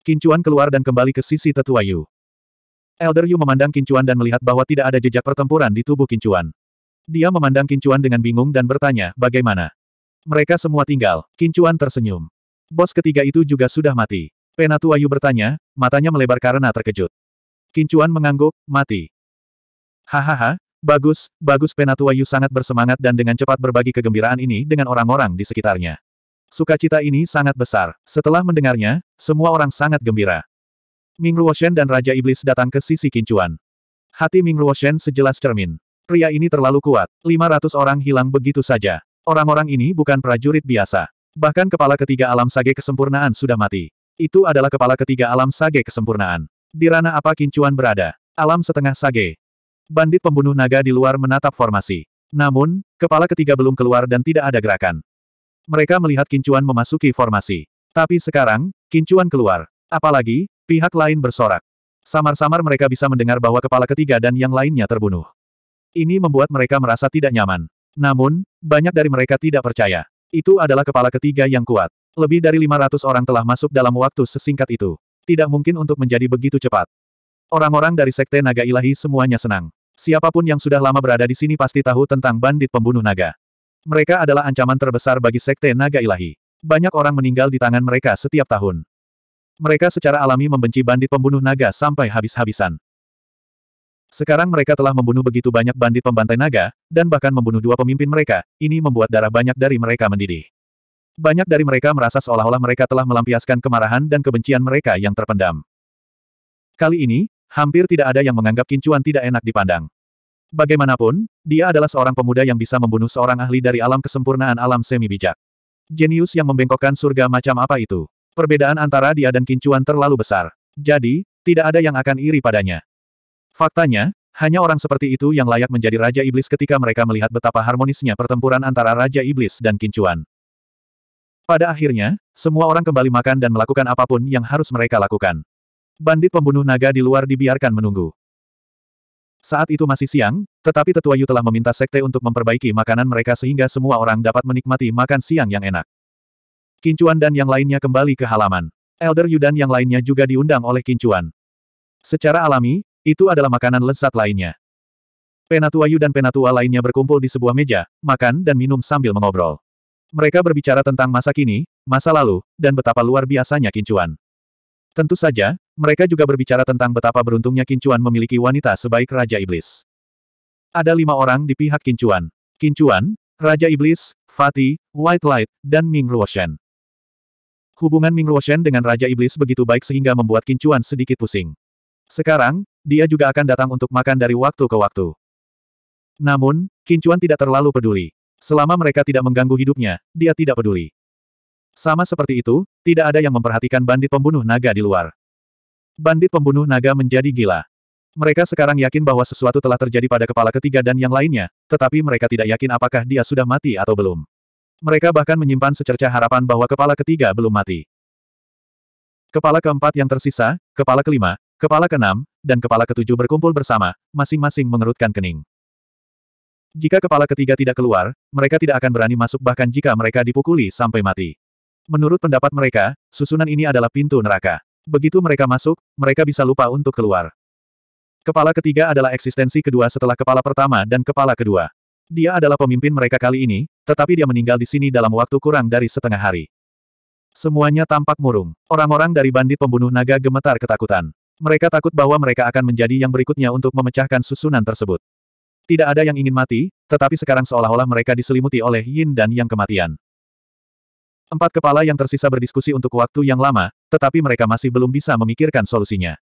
Kincuan keluar dan kembali ke sisi tetua Yu. Elder Yu memandang Kincuan dan melihat bahwa tidak ada jejak pertempuran di tubuh Kincuan. Dia memandang Kincuan dengan bingung dan bertanya, bagaimana? Mereka semua tinggal, Kincuan tersenyum. Bos ketiga itu juga sudah mati. Penatua Yu bertanya, matanya melebar karena terkejut. Kincuan mengangguk, mati. Hahaha, bagus, bagus Penatua Yu sangat bersemangat dan dengan cepat berbagi kegembiraan ini dengan orang-orang di sekitarnya. Sukacita ini sangat besar. Setelah mendengarnya, semua orang sangat gembira. Ming Ruoshen dan Raja Iblis datang ke sisi kincuan. Hati Ming Ruoshen sejelas cermin. Pria ini terlalu kuat. 500 orang hilang begitu saja. Orang-orang ini bukan prajurit biasa. Bahkan kepala ketiga alam sage kesempurnaan sudah mati. Itu adalah kepala ketiga alam sage kesempurnaan. Di ranah apa kincuan berada? Alam setengah sage. Bandit pembunuh naga di luar menatap formasi. Namun, kepala ketiga belum keluar dan tidak ada gerakan. Mereka melihat Kincuan memasuki formasi. Tapi sekarang, Kincuan keluar. Apalagi, pihak lain bersorak. Samar-samar mereka bisa mendengar bahwa kepala ketiga dan yang lainnya terbunuh. Ini membuat mereka merasa tidak nyaman. Namun, banyak dari mereka tidak percaya. Itu adalah kepala ketiga yang kuat. Lebih dari 500 orang telah masuk dalam waktu sesingkat itu. Tidak mungkin untuk menjadi begitu cepat. Orang-orang dari Sekte Naga Ilahi semuanya senang. Siapapun yang sudah lama berada di sini pasti tahu tentang bandit pembunuh naga. Mereka adalah ancaman terbesar bagi Sekte Naga Ilahi. Banyak orang meninggal di tangan mereka setiap tahun. Mereka secara alami membenci bandit pembunuh naga sampai habis-habisan. Sekarang mereka telah membunuh begitu banyak bandit pembantai naga, dan bahkan membunuh dua pemimpin mereka, ini membuat darah banyak dari mereka mendidih. Banyak dari mereka merasa seolah-olah mereka telah melampiaskan kemarahan dan kebencian mereka yang terpendam. Kali ini, hampir tidak ada yang menganggap kincuan tidak enak dipandang. Bagaimanapun, dia adalah seorang pemuda yang bisa membunuh seorang ahli dari alam kesempurnaan alam semi bijak. Jenius yang membengkokkan surga macam apa itu? Perbedaan antara dia dan Kincuan terlalu besar. Jadi, tidak ada yang akan iri padanya. Faktanya, hanya orang seperti itu yang layak menjadi Raja Iblis ketika mereka melihat betapa harmonisnya pertempuran antara Raja Iblis dan Kincuan. Pada akhirnya, semua orang kembali makan dan melakukan apapun yang harus mereka lakukan. Bandit pembunuh naga di luar dibiarkan menunggu. Saat itu masih siang, tetapi Tetua Yu telah meminta sekte untuk memperbaiki makanan mereka sehingga semua orang dapat menikmati makan siang yang enak. Kincuan dan yang lainnya kembali ke halaman. Elder Yu dan yang lainnya juga diundang oleh Kincuan. Secara alami, itu adalah makanan lezat lainnya. Penatua Yu dan penatua lainnya berkumpul di sebuah meja, makan dan minum sambil mengobrol. Mereka berbicara tentang masa kini, masa lalu, dan betapa luar biasanya Kincuan. Tentu saja, mereka juga berbicara tentang betapa beruntungnya Kincuan memiliki wanita sebaik Raja Iblis. Ada lima orang di pihak Kincuan. Kincuan, Raja Iblis, Fatih, White Light, dan Ming Ruoshen. Hubungan Ming Ruoshen dengan Raja Iblis begitu baik sehingga membuat Kincuan sedikit pusing. Sekarang, dia juga akan datang untuk makan dari waktu ke waktu. Namun, Kincuan tidak terlalu peduli. Selama mereka tidak mengganggu hidupnya, dia tidak peduli. Sama seperti itu, tidak ada yang memperhatikan bandit pembunuh naga di luar. Bandit pembunuh naga menjadi gila. Mereka sekarang yakin bahwa sesuatu telah terjadi pada kepala ketiga dan yang lainnya, tetapi mereka tidak yakin apakah dia sudah mati atau belum. Mereka bahkan menyimpan secerca harapan bahwa kepala ketiga belum mati. Kepala keempat yang tersisa, kepala kelima, kepala keenam, dan kepala ketujuh berkumpul bersama, masing-masing mengerutkan kening. Jika kepala ketiga tidak keluar, mereka tidak akan berani masuk bahkan jika mereka dipukuli sampai mati. Menurut pendapat mereka, susunan ini adalah pintu neraka. Begitu mereka masuk, mereka bisa lupa untuk keluar. Kepala ketiga adalah eksistensi kedua setelah kepala pertama dan kepala kedua. Dia adalah pemimpin mereka kali ini, tetapi dia meninggal di sini dalam waktu kurang dari setengah hari. Semuanya tampak murung. Orang-orang dari bandit pembunuh naga gemetar ketakutan. Mereka takut bahwa mereka akan menjadi yang berikutnya untuk memecahkan susunan tersebut. Tidak ada yang ingin mati, tetapi sekarang seolah-olah mereka diselimuti oleh yin dan yang kematian. Empat kepala yang tersisa berdiskusi untuk waktu yang lama, tetapi mereka masih belum bisa memikirkan solusinya.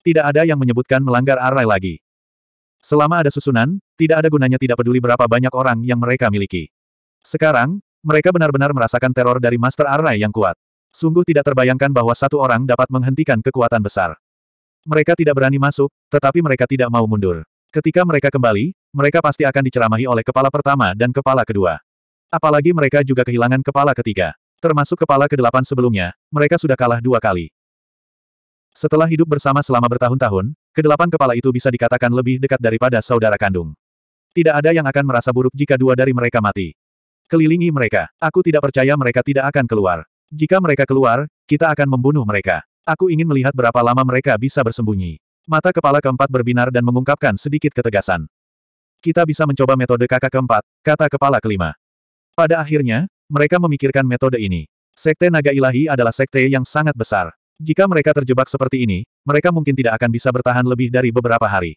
Tidak ada yang menyebutkan melanggar arai lagi. Selama ada susunan, tidak ada gunanya tidak peduli berapa banyak orang yang mereka miliki. Sekarang, mereka benar-benar merasakan teror dari Master Arai yang kuat. Sungguh tidak terbayangkan bahwa satu orang dapat menghentikan kekuatan besar. Mereka tidak berani masuk, tetapi mereka tidak mau mundur. Ketika mereka kembali, mereka pasti akan diceramahi oleh kepala pertama dan kepala kedua. Apalagi mereka juga kehilangan kepala ketiga. Termasuk kepala kedelapan sebelumnya, mereka sudah kalah dua kali. Setelah hidup bersama selama bertahun-tahun, kedelapan kepala itu bisa dikatakan lebih dekat daripada saudara kandung. Tidak ada yang akan merasa buruk jika dua dari mereka mati. Kelilingi mereka. Aku tidak percaya mereka tidak akan keluar. Jika mereka keluar, kita akan membunuh mereka. Aku ingin melihat berapa lama mereka bisa bersembunyi. Mata kepala keempat berbinar dan mengungkapkan sedikit ketegasan. Kita bisa mencoba metode kakak keempat, kata kepala kelima. Pada akhirnya, mereka memikirkan metode ini. Sekte Naga Ilahi adalah sekte yang sangat besar. Jika mereka terjebak seperti ini, mereka mungkin tidak akan bisa bertahan lebih dari beberapa hari.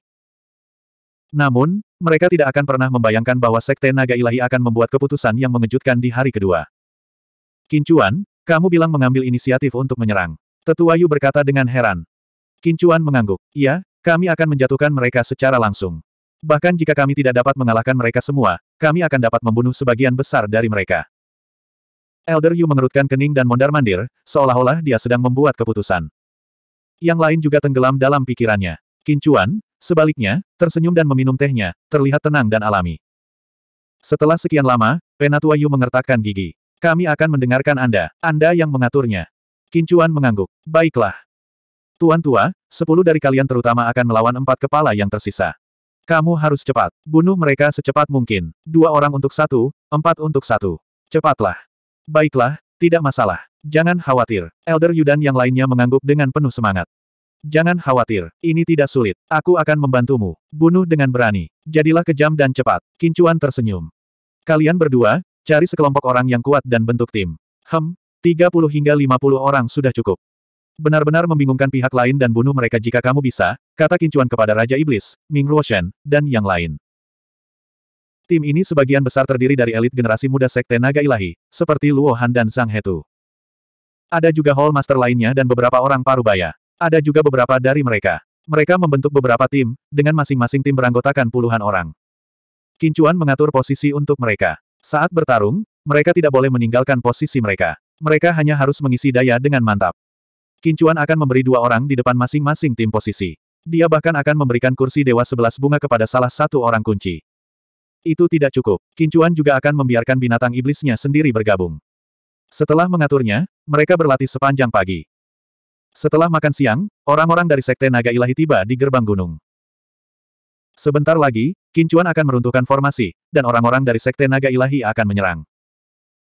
Namun, mereka tidak akan pernah membayangkan bahwa Sekte Naga Ilahi akan membuat keputusan yang mengejutkan di hari kedua. Kincuan, kamu bilang mengambil inisiatif untuk menyerang. Tetua Yu berkata dengan heran. Kincuan mengangguk. Ya, kami akan menjatuhkan mereka secara langsung. Bahkan jika kami tidak dapat mengalahkan mereka semua, kami akan dapat membunuh sebagian besar dari mereka. Elder Yu mengerutkan kening dan mondar-mandir, seolah-olah dia sedang membuat keputusan. Yang lain juga tenggelam dalam pikirannya. Kincuan, sebaliknya, tersenyum dan meminum tehnya, terlihat tenang dan alami. Setelah sekian lama, Penatua Yu mengertakkan gigi. Kami akan mendengarkan Anda, Anda yang mengaturnya. Kincuan mengangguk. Baiklah. Tuan tua, sepuluh dari kalian terutama akan melawan empat kepala yang tersisa. Kamu harus cepat. Bunuh mereka secepat mungkin. Dua orang untuk satu, empat untuk satu. Cepatlah. Baiklah, tidak masalah. Jangan khawatir. Elder Yudan yang lainnya mengangguk dengan penuh semangat. Jangan khawatir, ini tidak sulit. Aku akan membantumu. Bunuh dengan berani. Jadilah kejam dan cepat. Kincuan tersenyum. Kalian berdua, cari sekelompok orang yang kuat dan bentuk tim. Hem, 30 hingga 50 orang sudah cukup. Benar-benar membingungkan pihak lain dan bunuh mereka jika kamu bisa, kata Kincuan kepada Raja Iblis, Ming Ruoshan, dan yang lain. Tim ini sebagian besar terdiri dari elit generasi muda Sekte Naga Ilahi, seperti Luohan dan Zhang Hetu. Ada juga Hall Master lainnya dan beberapa orang parubaya. Ada juga beberapa dari mereka. Mereka membentuk beberapa tim, dengan masing-masing tim beranggotakan puluhan orang. Kincuan mengatur posisi untuk mereka. Saat bertarung, mereka tidak boleh meninggalkan posisi mereka. Mereka hanya harus mengisi daya dengan mantap. Kincuan akan memberi dua orang di depan masing-masing tim posisi. Dia bahkan akan memberikan kursi Dewa Sebelas Bunga kepada salah satu orang kunci. Itu tidak cukup. Kincuan juga akan membiarkan binatang iblisnya sendiri bergabung. Setelah mengaturnya, mereka berlatih sepanjang pagi. Setelah makan siang, orang-orang dari Sekte Naga Ilahi tiba di gerbang gunung. Sebentar lagi, Kincuan akan meruntuhkan formasi, dan orang-orang dari Sekte Naga Ilahi akan menyerang.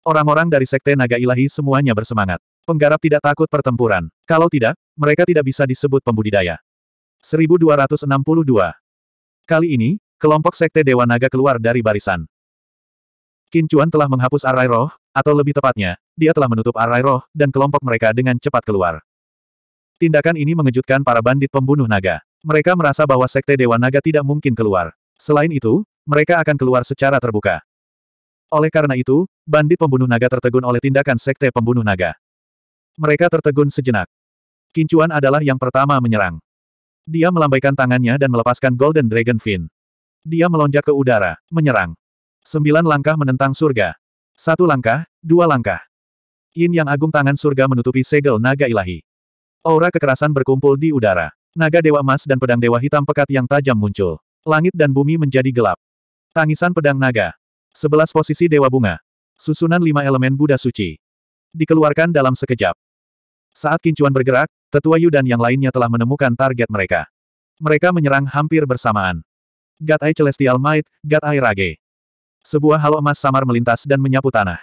Orang-orang dari Sekte Naga Ilahi semuanya bersemangat. Penggarap tidak takut pertempuran. Kalau tidak, mereka tidak bisa disebut pembudidaya. 1262 Kali ini, kelompok Sekte Dewa Naga keluar dari barisan. Qin Chuan telah menghapus arai roh, atau lebih tepatnya, dia telah menutup arai roh dan kelompok mereka dengan cepat keluar. Tindakan ini mengejutkan para bandit pembunuh naga. Mereka merasa bahwa Sekte Dewa Naga tidak mungkin keluar. Selain itu, mereka akan keluar secara terbuka. Oleh karena itu, bandit pembunuh naga tertegun oleh tindakan Sekte Pembunuh Naga. Mereka tertegun sejenak. Kincuan adalah yang pertama menyerang. Dia melambaikan tangannya dan melepaskan Golden Dragon Fin. Dia melonjak ke udara, menyerang. Sembilan langkah menentang surga. Satu langkah, dua langkah. Yin yang agung tangan surga menutupi segel naga ilahi. Aura kekerasan berkumpul di udara. Naga dewa emas dan pedang dewa hitam pekat yang tajam muncul. Langit dan bumi menjadi gelap. Tangisan pedang naga. Sebelas posisi dewa bunga. Susunan lima elemen Buddha suci. Dikeluarkan dalam sekejap. Saat kincuan bergerak, tetua Yu dan yang lainnya telah menemukan target mereka. Mereka menyerang hampir bersamaan. Gat Celestial Might, Gat Rage. Sebuah halo emas samar melintas dan menyapu tanah.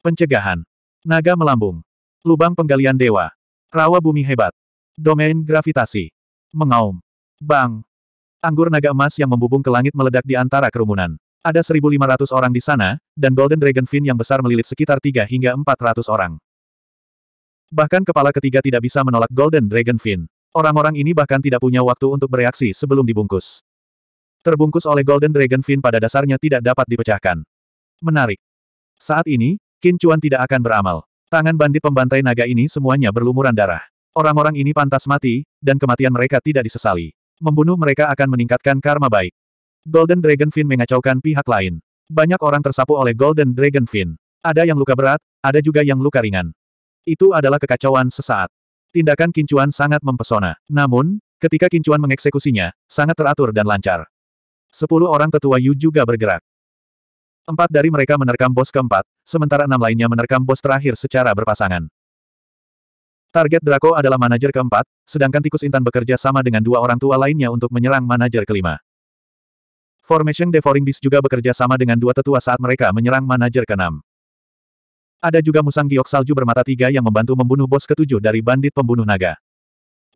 Pencegahan. Naga melambung. Lubang penggalian dewa. Rawa bumi hebat. Domain gravitasi. Mengaum. Bang. Anggur naga emas yang membubung ke langit meledak di antara kerumunan. Ada 1.500 orang di sana, dan Golden Dragon Fin yang besar melilit sekitar 3 hingga 400 orang. Bahkan kepala ketiga tidak bisa menolak Golden Dragon Fin. Orang-orang ini bahkan tidak punya waktu untuk bereaksi sebelum dibungkus. Terbungkus oleh Golden Dragon Fin pada dasarnya tidak dapat dipecahkan. Menarik. Saat ini, Qin Chuan tidak akan beramal. Tangan bandit pembantai naga ini semuanya berlumuran darah. Orang-orang ini pantas mati, dan kematian mereka tidak disesali. Membunuh mereka akan meningkatkan karma baik. Golden Dragon Fin mengacaukan pihak lain. Banyak orang tersapu oleh Golden Dragon Fin. Ada yang luka berat, ada juga yang luka ringan. Itu adalah kekacauan sesaat. Tindakan Kincuan sangat mempesona. Namun, ketika Kincuan mengeksekusinya, sangat teratur dan lancar. Sepuluh orang tetua Yu juga bergerak. Empat dari mereka menerkam bos keempat, sementara enam lainnya menerkam bos terakhir secara berpasangan. Target Draco adalah manajer keempat, sedangkan tikus intan bekerja sama dengan dua orang tua lainnya untuk menyerang manajer kelima. Formation Devouring Beast juga bekerja sama dengan dua tetua saat mereka menyerang manajer keenam. Ada juga musang giok salju bermata tiga yang membantu membunuh bos ketujuh dari bandit pembunuh naga.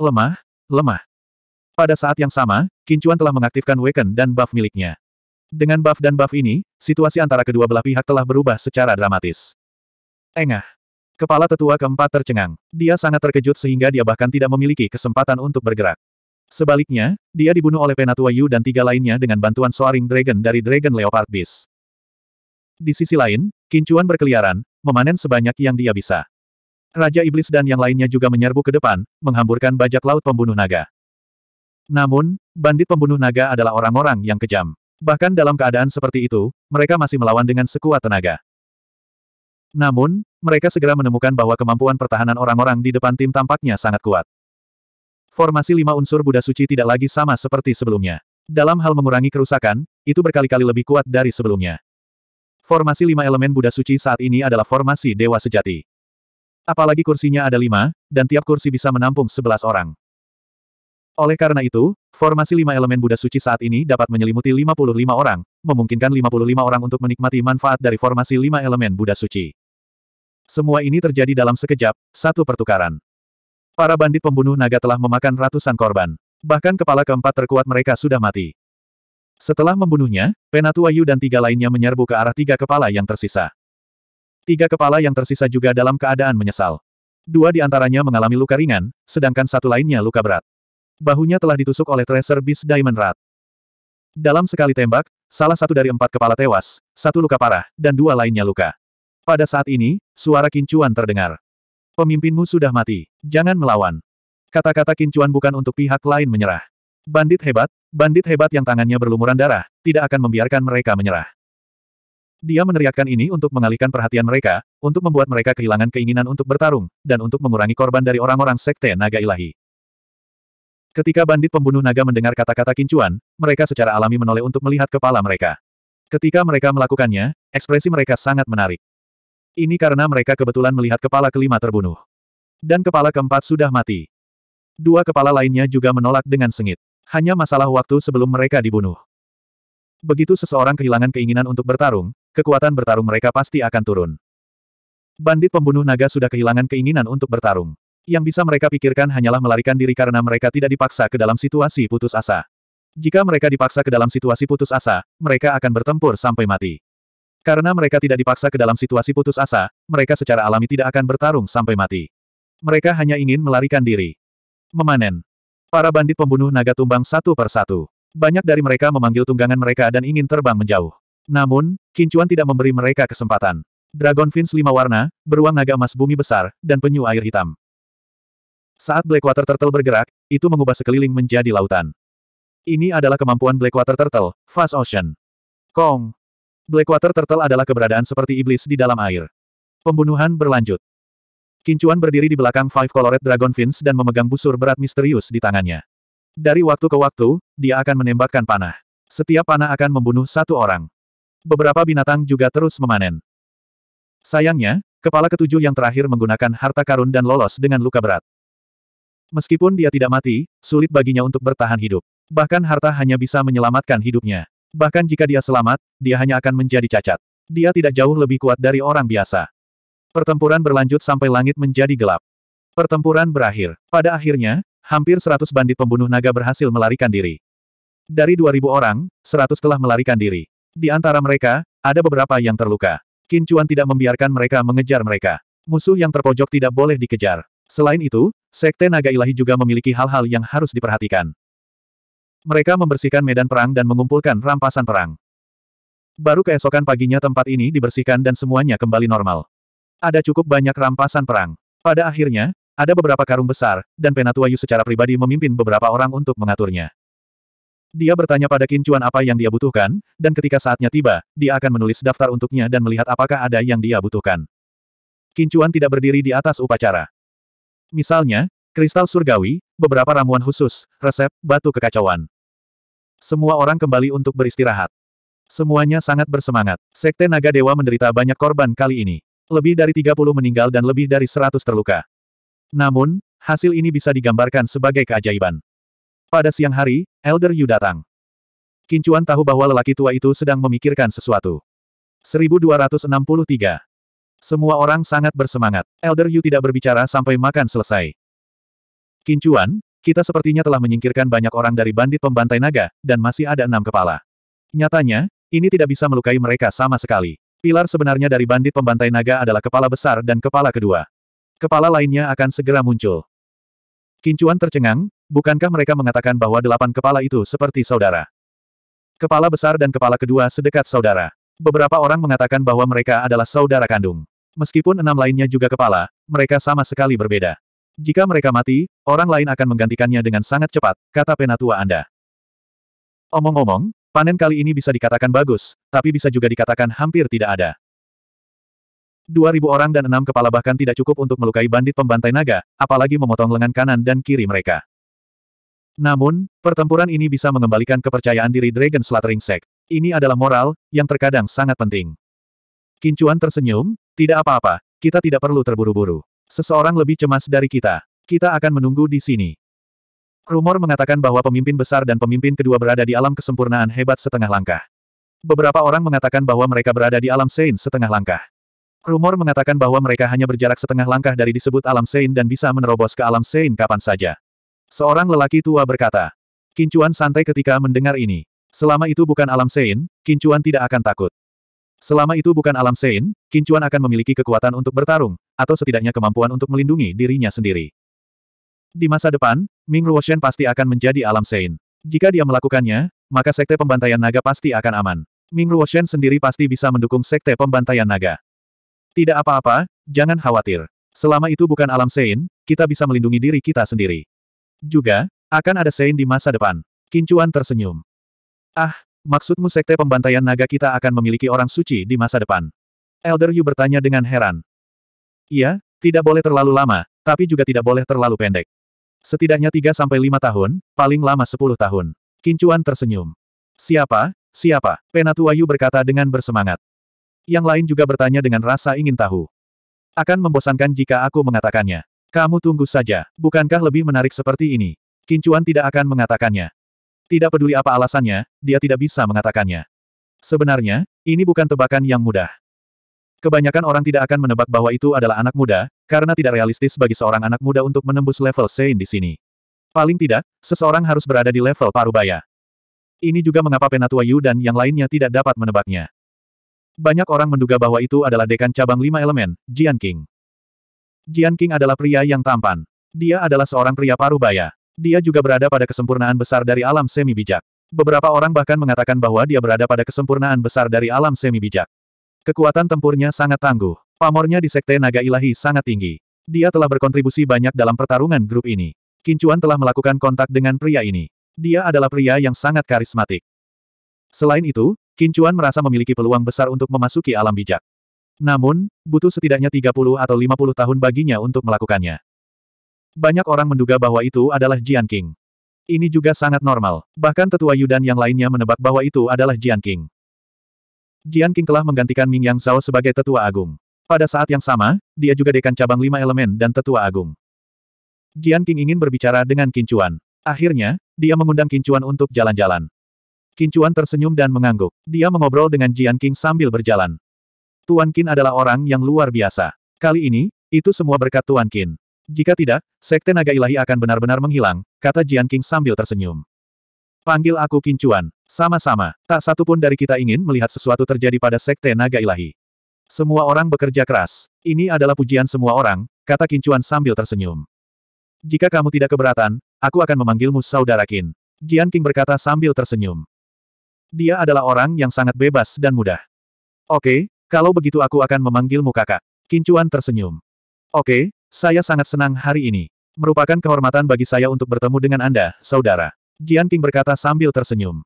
Lemah, lemah. Pada saat yang sama, Kincuan telah mengaktifkan Waken dan buff miliknya. Dengan buff dan buff ini, situasi antara kedua belah pihak telah berubah secara dramatis. Engah. Kepala tetua keempat tercengang. Dia sangat terkejut sehingga dia bahkan tidak memiliki kesempatan untuk bergerak. Sebaliknya, dia dibunuh oleh Penatua Yu dan tiga lainnya dengan bantuan Soaring Dragon dari Dragon Leopard Beast. Di sisi lain, Kincuan berkeliaran, memanen sebanyak yang dia bisa. Raja Iblis dan yang lainnya juga menyerbu ke depan, menghamburkan bajak laut pembunuh naga. Namun, bandit pembunuh naga adalah orang-orang yang kejam. Bahkan dalam keadaan seperti itu, mereka masih melawan dengan sekuat tenaga. Namun, mereka segera menemukan bahwa kemampuan pertahanan orang-orang di depan tim tampaknya sangat kuat. Formasi lima unsur Buddha Suci tidak lagi sama seperti sebelumnya. Dalam hal mengurangi kerusakan, itu berkali-kali lebih kuat dari sebelumnya. Formasi lima elemen Buddha suci saat ini adalah formasi dewa sejati. Apalagi kursinya ada lima, dan tiap kursi bisa menampung sebelas orang. Oleh karena itu, formasi lima elemen Buddha suci saat ini dapat menyelimuti 55 orang, memungkinkan 55 orang untuk menikmati manfaat dari formasi lima elemen Buddha suci. Semua ini terjadi dalam sekejap, satu pertukaran. Para bandit pembunuh naga telah memakan ratusan korban. Bahkan kepala keempat terkuat mereka sudah mati. Setelah membunuhnya, Penatua Yu dan tiga lainnya menyerbu ke arah tiga kepala yang tersisa. Tiga kepala yang tersisa juga dalam keadaan menyesal. Dua di antaranya mengalami luka ringan, sedangkan satu lainnya luka berat. Bahunya telah ditusuk oleh Tracer Beast Diamond Rat. Dalam sekali tembak, salah satu dari empat kepala tewas, satu luka parah, dan dua lainnya luka. Pada saat ini, suara kincuan terdengar. Pemimpinmu sudah mati, jangan melawan. Kata-kata kincuan bukan untuk pihak lain menyerah. Bandit hebat, bandit hebat yang tangannya berlumuran darah, tidak akan membiarkan mereka menyerah. Dia meneriakkan ini untuk mengalihkan perhatian mereka, untuk membuat mereka kehilangan keinginan untuk bertarung, dan untuk mengurangi korban dari orang-orang sekte naga ilahi. Ketika bandit pembunuh naga mendengar kata-kata kincuan, mereka secara alami menoleh untuk melihat kepala mereka. Ketika mereka melakukannya, ekspresi mereka sangat menarik. Ini karena mereka kebetulan melihat kepala kelima terbunuh. Dan kepala keempat sudah mati. Dua kepala lainnya juga menolak dengan sengit. Hanya masalah waktu sebelum mereka dibunuh. Begitu seseorang kehilangan keinginan untuk bertarung, kekuatan bertarung mereka pasti akan turun. Bandit pembunuh naga sudah kehilangan keinginan untuk bertarung. Yang bisa mereka pikirkan hanyalah melarikan diri karena mereka tidak dipaksa ke dalam situasi putus asa. Jika mereka dipaksa ke dalam situasi putus asa, mereka akan bertempur sampai mati. Karena mereka tidak dipaksa ke dalam situasi putus asa, mereka secara alami tidak akan bertarung sampai mati. Mereka hanya ingin melarikan diri. Memanen. Para bandit pembunuh naga tumbang satu per satu. Banyak dari mereka memanggil tunggangan mereka dan ingin terbang menjauh. Namun, Kincuan tidak memberi mereka kesempatan. Dragon Fins lima warna, beruang naga emas bumi besar, dan penyu air hitam. Saat Blackwater Turtle bergerak, itu mengubah sekeliling menjadi lautan. Ini adalah kemampuan Blackwater Turtle, Fast Ocean. Kong. Blackwater Turtle adalah keberadaan seperti iblis di dalam air. Pembunuhan berlanjut. Kincuan berdiri di belakang Five Colored Dragon Fins dan memegang busur berat misterius di tangannya. Dari waktu ke waktu, dia akan menembakkan panah. Setiap panah akan membunuh satu orang. Beberapa binatang juga terus memanen. Sayangnya, kepala ketujuh yang terakhir menggunakan harta karun dan lolos dengan luka berat. Meskipun dia tidak mati, sulit baginya untuk bertahan hidup. Bahkan harta hanya bisa menyelamatkan hidupnya. Bahkan jika dia selamat, dia hanya akan menjadi cacat. Dia tidak jauh lebih kuat dari orang biasa. Pertempuran berlanjut sampai langit menjadi gelap. Pertempuran berakhir. Pada akhirnya, hampir 100 bandit pembunuh naga berhasil melarikan diri. Dari 2.000 orang, 100 telah melarikan diri. Di antara mereka, ada beberapa yang terluka. Kincuan tidak membiarkan mereka mengejar mereka. Musuh yang terpojok tidak boleh dikejar. Selain itu, Sekte Naga Ilahi juga memiliki hal-hal yang harus diperhatikan. Mereka membersihkan medan perang dan mengumpulkan rampasan perang. Baru keesokan paginya tempat ini dibersihkan dan semuanya kembali normal. Ada cukup banyak rampasan perang. Pada akhirnya, ada beberapa karung besar, dan Penatuayu secara pribadi memimpin beberapa orang untuk mengaturnya. Dia bertanya pada Kincuan apa yang dia butuhkan, dan ketika saatnya tiba, dia akan menulis daftar untuknya dan melihat apakah ada yang dia butuhkan. Kincuan tidak berdiri di atas upacara. Misalnya, kristal surgawi, beberapa ramuan khusus, resep, batu kekacauan. Semua orang kembali untuk beristirahat. Semuanya sangat bersemangat. Sekte Naga Dewa menderita banyak korban kali ini. Lebih dari 30 meninggal dan lebih dari 100 terluka. Namun, hasil ini bisa digambarkan sebagai keajaiban. Pada siang hari, Elder Yu datang. Kincuan tahu bahwa lelaki tua itu sedang memikirkan sesuatu. 1263. Semua orang sangat bersemangat. Elder Yu tidak berbicara sampai makan selesai. Kincuan, kita sepertinya telah menyingkirkan banyak orang dari bandit pembantai naga, dan masih ada enam kepala. Nyatanya, ini tidak bisa melukai mereka sama sekali. Pilar sebenarnya dari bandit pembantai naga adalah kepala besar dan kepala kedua. Kepala lainnya akan segera muncul. Kincuan tercengang, bukankah mereka mengatakan bahwa delapan kepala itu seperti saudara? Kepala besar dan kepala kedua sedekat saudara. Beberapa orang mengatakan bahwa mereka adalah saudara kandung. Meskipun enam lainnya juga kepala, mereka sama sekali berbeda. Jika mereka mati, orang lain akan menggantikannya dengan sangat cepat, kata penatua Anda. Omong-omong, Panen kali ini bisa dikatakan bagus, tapi bisa juga dikatakan hampir tidak ada. 2.000 orang dan enam kepala bahkan tidak cukup untuk melukai bandit pembantai naga, apalagi memotong lengan kanan dan kiri mereka. Namun, pertempuran ini bisa mengembalikan kepercayaan diri Dragon Slattering Sek. Ini adalah moral, yang terkadang sangat penting. Kincuan tersenyum, tidak apa-apa, kita tidak perlu terburu-buru. Seseorang lebih cemas dari kita. Kita akan menunggu di sini. Rumor mengatakan bahwa pemimpin besar dan pemimpin kedua berada di alam kesempurnaan hebat setengah langkah. Beberapa orang mengatakan bahwa mereka berada di alam Sein setengah langkah. Rumor mengatakan bahwa mereka hanya berjarak setengah langkah dari disebut alam Sein dan bisa menerobos ke alam Sein kapan saja. Seorang lelaki tua berkata. Kincuan santai ketika mendengar ini. Selama itu bukan alam Sein, Kincuan tidak akan takut. Selama itu bukan alam Sein, Kincuan akan memiliki kekuatan untuk bertarung, atau setidaknya kemampuan untuk melindungi dirinya sendiri. Di masa depan, Ming Ruoshen pasti akan menjadi alam Sein. Jika dia melakukannya, maka sekte pembantaian naga pasti akan aman. Ming Ruoshen sendiri pasti bisa mendukung sekte pembantaian naga. Tidak apa-apa, jangan khawatir. Selama itu bukan alam Sein, kita bisa melindungi diri kita sendiri. Juga, akan ada Sein di masa depan. Kincuan tersenyum. Ah, maksudmu sekte pembantaian naga kita akan memiliki orang suci di masa depan? Elder Yu bertanya dengan heran. Iya, tidak boleh terlalu lama, tapi juga tidak boleh terlalu pendek. Setidaknya 3-5 tahun, paling lama 10 tahun. Kincuan tersenyum. Siapa, siapa? Penatua Yu berkata dengan bersemangat. Yang lain juga bertanya dengan rasa ingin tahu. Akan membosankan jika aku mengatakannya. Kamu tunggu saja, bukankah lebih menarik seperti ini? Kincuan tidak akan mengatakannya. Tidak peduli apa alasannya, dia tidak bisa mengatakannya. Sebenarnya, ini bukan tebakan yang mudah. Kebanyakan orang tidak akan menebak bahwa itu adalah anak muda, karena tidak realistis bagi seorang anak muda untuk menembus level Sein di sini. Paling tidak, seseorang harus berada di level parubaya. Ini juga mengapa Penatua Yu dan yang lainnya tidak dapat menebaknya. Banyak orang menduga bahwa itu adalah dekan cabang lima elemen, Jian King. Jian King adalah pria yang tampan. Dia adalah seorang pria parubaya. Dia juga berada pada kesempurnaan besar dari alam semi bijak. Beberapa orang bahkan mengatakan bahwa dia berada pada kesempurnaan besar dari alam semi bijak. Kekuatan tempurnya sangat tangguh. Pamornya di Sekte Naga Ilahi sangat tinggi. Dia telah berkontribusi banyak dalam pertarungan grup ini. Kincuan telah melakukan kontak dengan pria ini. Dia adalah pria yang sangat karismatik. Selain itu, Kincuan merasa memiliki peluang besar untuk memasuki alam bijak. Namun, butuh setidaknya 30 atau 50 tahun baginya untuk melakukannya. Banyak orang menduga bahwa itu adalah Jian King. Ini juga sangat normal, bahkan tetua Yudan yang lainnya menebak bahwa itu adalah Jian King. Jian King telah menggantikan Ming Yang Zhao sebagai tetua agung. Pada saat yang sama, dia juga dekan cabang lima elemen dan tetua agung. Jian King ingin berbicara dengan Kincuan. Akhirnya, dia mengundang Kincuan untuk jalan-jalan. Kincuan tersenyum dan mengangguk. Dia mengobrol dengan Jian King sambil berjalan. Tuan Qin adalah orang yang luar biasa. Kali ini, itu semua berkat Tuan Qin. Jika tidak, Sekte Naga Ilahi akan benar-benar menghilang, kata Jian King sambil tersenyum. Panggil aku Kincuan. Sama-sama, tak satu pun dari kita ingin melihat sesuatu terjadi pada Sekte Naga Ilahi. Semua orang bekerja keras. Ini adalah pujian semua orang, kata Kincuan sambil tersenyum. Jika kamu tidak keberatan, aku akan memanggilmu saudara Kin. Jian King berkata sambil tersenyum. Dia adalah orang yang sangat bebas dan mudah. Oke, kalau begitu aku akan memanggilmu kakak. Kincuan tersenyum. Oke, saya sangat senang hari ini. Merupakan kehormatan bagi saya untuk bertemu dengan Anda, saudara. Jian King berkata sambil tersenyum.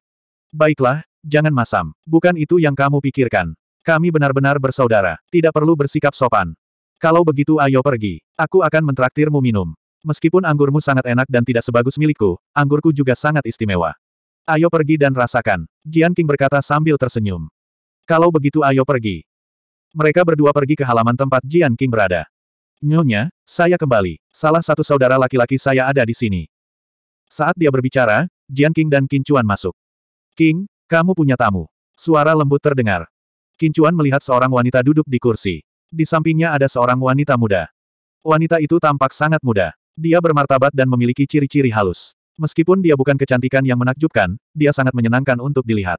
Baiklah, jangan masam. Bukan itu yang kamu pikirkan. Kami benar-benar bersaudara, tidak perlu bersikap sopan. Kalau begitu ayo pergi, aku akan mentraktirmu minum. Meskipun anggurmu sangat enak dan tidak sebagus milikku, anggurku juga sangat istimewa. Ayo pergi dan rasakan, Jian King berkata sambil tersenyum. Kalau begitu ayo pergi. Mereka berdua pergi ke halaman tempat Jian King berada. Nyonya, saya kembali. Salah satu saudara laki-laki saya ada di sini. Saat dia berbicara, Jian King dan Qin Chuan masuk. King, kamu punya tamu. Suara lembut terdengar. Kincuan melihat seorang wanita duduk di kursi. Di sampingnya ada seorang wanita muda. Wanita itu tampak sangat muda. Dia bermartabat dan memiliki ciri-ciri halus. Meskipun dia bukan kecantikan yang menakjubkan, dia sangat menyenangkan untuk dilihat.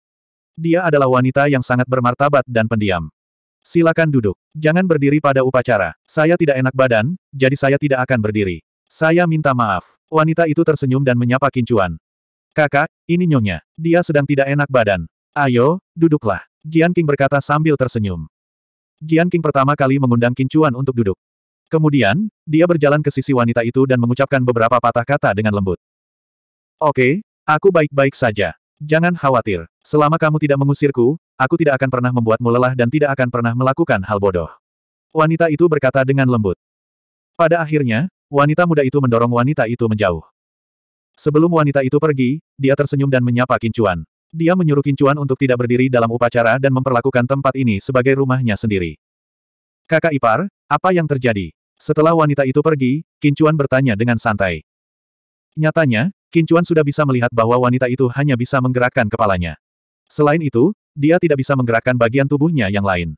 Dia adalah wanita yang sangat bermartabat dan pendiam. Silakan duduk. Jangan berdiri pada upacara. Saya tidak enak badan, jadi saya tidak akan berdiri. Saya minta maaf. Wanita itu tersenyum dan menyapa Kincuan. Kakak, ini nyonya. Dia sedang tidak enak badan. Ayo, duduklah. Jian King berkata sambil tersenyum. Jian King pertama kali mengundang Qin Chuan untuk duduk. Kemudian, dia berjalan ke sisi wanita itu dan mengucapkan beberapa patah kata dengan lembut. Oke, aku baik-baik saja. Jangan khawatir. Selama kamu tidak mengusirku, aku tidak akan pernah membuatmu lelah dan tidak akan pernah melakukan hal bodoh. Wanita itu berkata dengan lembut. Pada akhirnya, wanita muda itu mendorong wanita itu menjauh. Sebelum wanita itu pergi, dia tersenyum dan menyapa Kincuan. Dia menyuruh Kincuan untuk tidak berdiri dalam upacara dan memperlakukan tempat ini sebagai rumahnya sendiri. Kakak ipar, apa yang terjadi? Setelah wanita itu pergi, Kincuan bertanya dengan santai. Nyatanya, Kincuan sudah bisa melihat bahwa wanita itu hanya bisa menggerakkan kepalanya. Selain itu, dia tidak bisa menggerakkan bagian tubuhnya yang lain.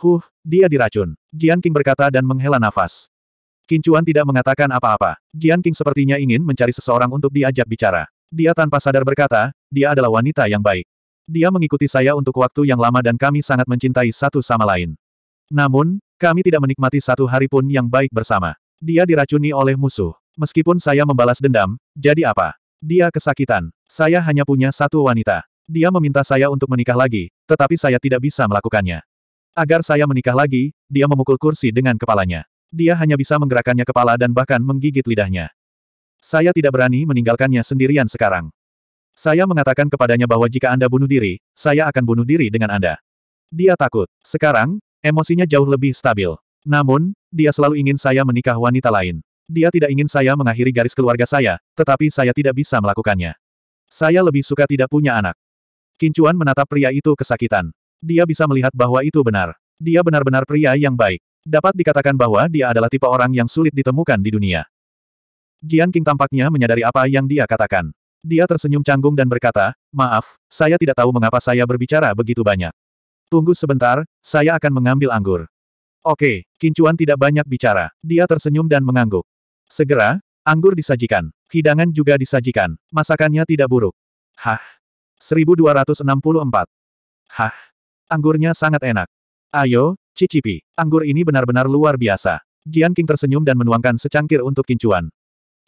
Huh, dia diracun. Jian King berkata dan menghela nafas. Kincuan tidak mengatakan apa-apa. Jian King sepertinya ingin mencari seseorang untuk diajak bicara. Dia tanpa sadar berkata, dia adalah wanita yang baik. Dia mengikuti saya untuk waktu yang lama dan kami sangat mencintai satu sama lain. Namun, kami tidak menikmati satu hari pun yang baik bersama. Dia diracuni oleh musuh. Meskipun saya membalas dendam, jadi apa? Dia kesakitan. Saya hanya punya satu wanita. Dia meminta saya untuk menikah lagi, tetapi saya tidak bisa melakukannya. Agar saya menikah lagi, dia memukul kursi dengan kepalanya. Dia hanya bisa menggerakkannya kepala dan bahkan menggigit lidahnya. Saya tidak berani meninggalkannya sendirian sekarang. Saya mengatakan kepadanya bahwa jika Anda bunuh diri, saya akan bunuh diri dengan Anda. Dia takut. Sekarang, emosinya jauh lebih stabil. Namun, dia selalu ingin saya menikah wanita lain. Dia tidak ingin saya mengakhiri garis keluarga saya, tetapi saya tidak bisa melakukannya. Saya lebih suka tidak punya anak. Kincuan menatap pria itu kesakitan. Dia bisa melihat bahwa itu benar. Dia benar-benar pria yang baik. Dapat dikatakan bahwa dia adalah tipe orang yang sulit ditemukan di dunia. Jian King tampaknya menyadari apa yang dia katakan. Dia tersenyum canggung dan berkata, maaf, saya tidak tahu mengapa saya berbicara begitu banyak. Tunggu sebentar, saya akan mengambil anggur. Oke, Kincuan tidak banyak bicara. Dia tersenyum dan mengangguk. Segera, anggur disajikan. Hidangan juga disajikan. Masakannya tidak buruk. Hah. 1264. Hah. Anggurnya sangat enak. Ayo, cicipi. Anggur ini benar-benar luar biasa. Jian King tersenyum dan menuangkan secangkir untuk Kincuan.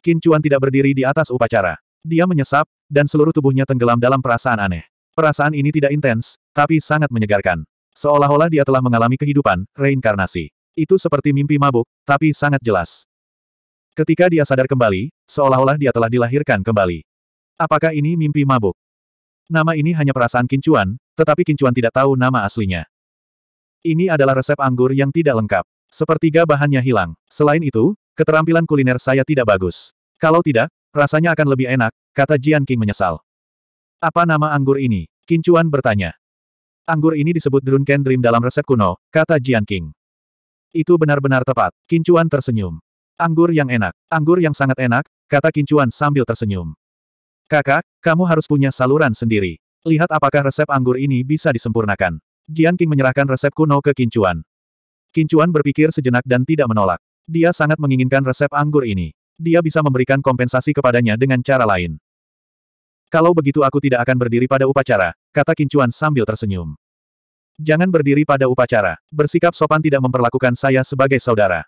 Kincuan tidak berdiri di atas upacara. Dia menyesap, dan seluruh tubuhnya tenggelam dalam perasaan aneh. Perasaan ini tidak intens, tapi sangat menyegarkan. Seolah-olah dia telah mengalami kehidupan, reinkarnasi. Itu seperti mimpi mabuk, tapi sangat jelas. Ketika dia sadar kembali, seolah-olah dia telah dilahirkan kembali. Apakah ini mimpi mabuk? Nama ini hanya perasaan Kincuan, tetapi Kincuan tidak tahu nama aslinya. Ini adalah resep anggur yang tidak lengkap. Sepertiga bahannya hilang. Selain itu, keterampilan kuliner saya tidak bagus. Kalau tidak, Rasanya akan lebih enak, kata Jian King menyesal. Apa nama anggur ini? Kincuan bertanya. Anggur ini disebut Drunken Dream dalam resep kuno, kata Jian King. Itu benar-benar tepat. Kincuan tersenyum. Anggur yang enak. Anggur yang sangat enak, kata Kincuan sambil tersenyum. Kakak, kamu harus punya saluran sendiri. Lihat apakah resep anggur ini bisa disempurnakan. Jian King menyerahkan resep kuno ke Kincuan. Kincuan berpikir sejenak dan tidak menolak. Dia sangat menginginkan resep anggur ini dia bisa memberikan kompensasi kepadanya dengan cara lain. Kalau begitu aku tidak akan berdiri pada upacara, kata Kincuan sambil tersenyum. Jangan berdiri pada upacara, bersikap sopan tidak memperlakukan saya sebagai saudara.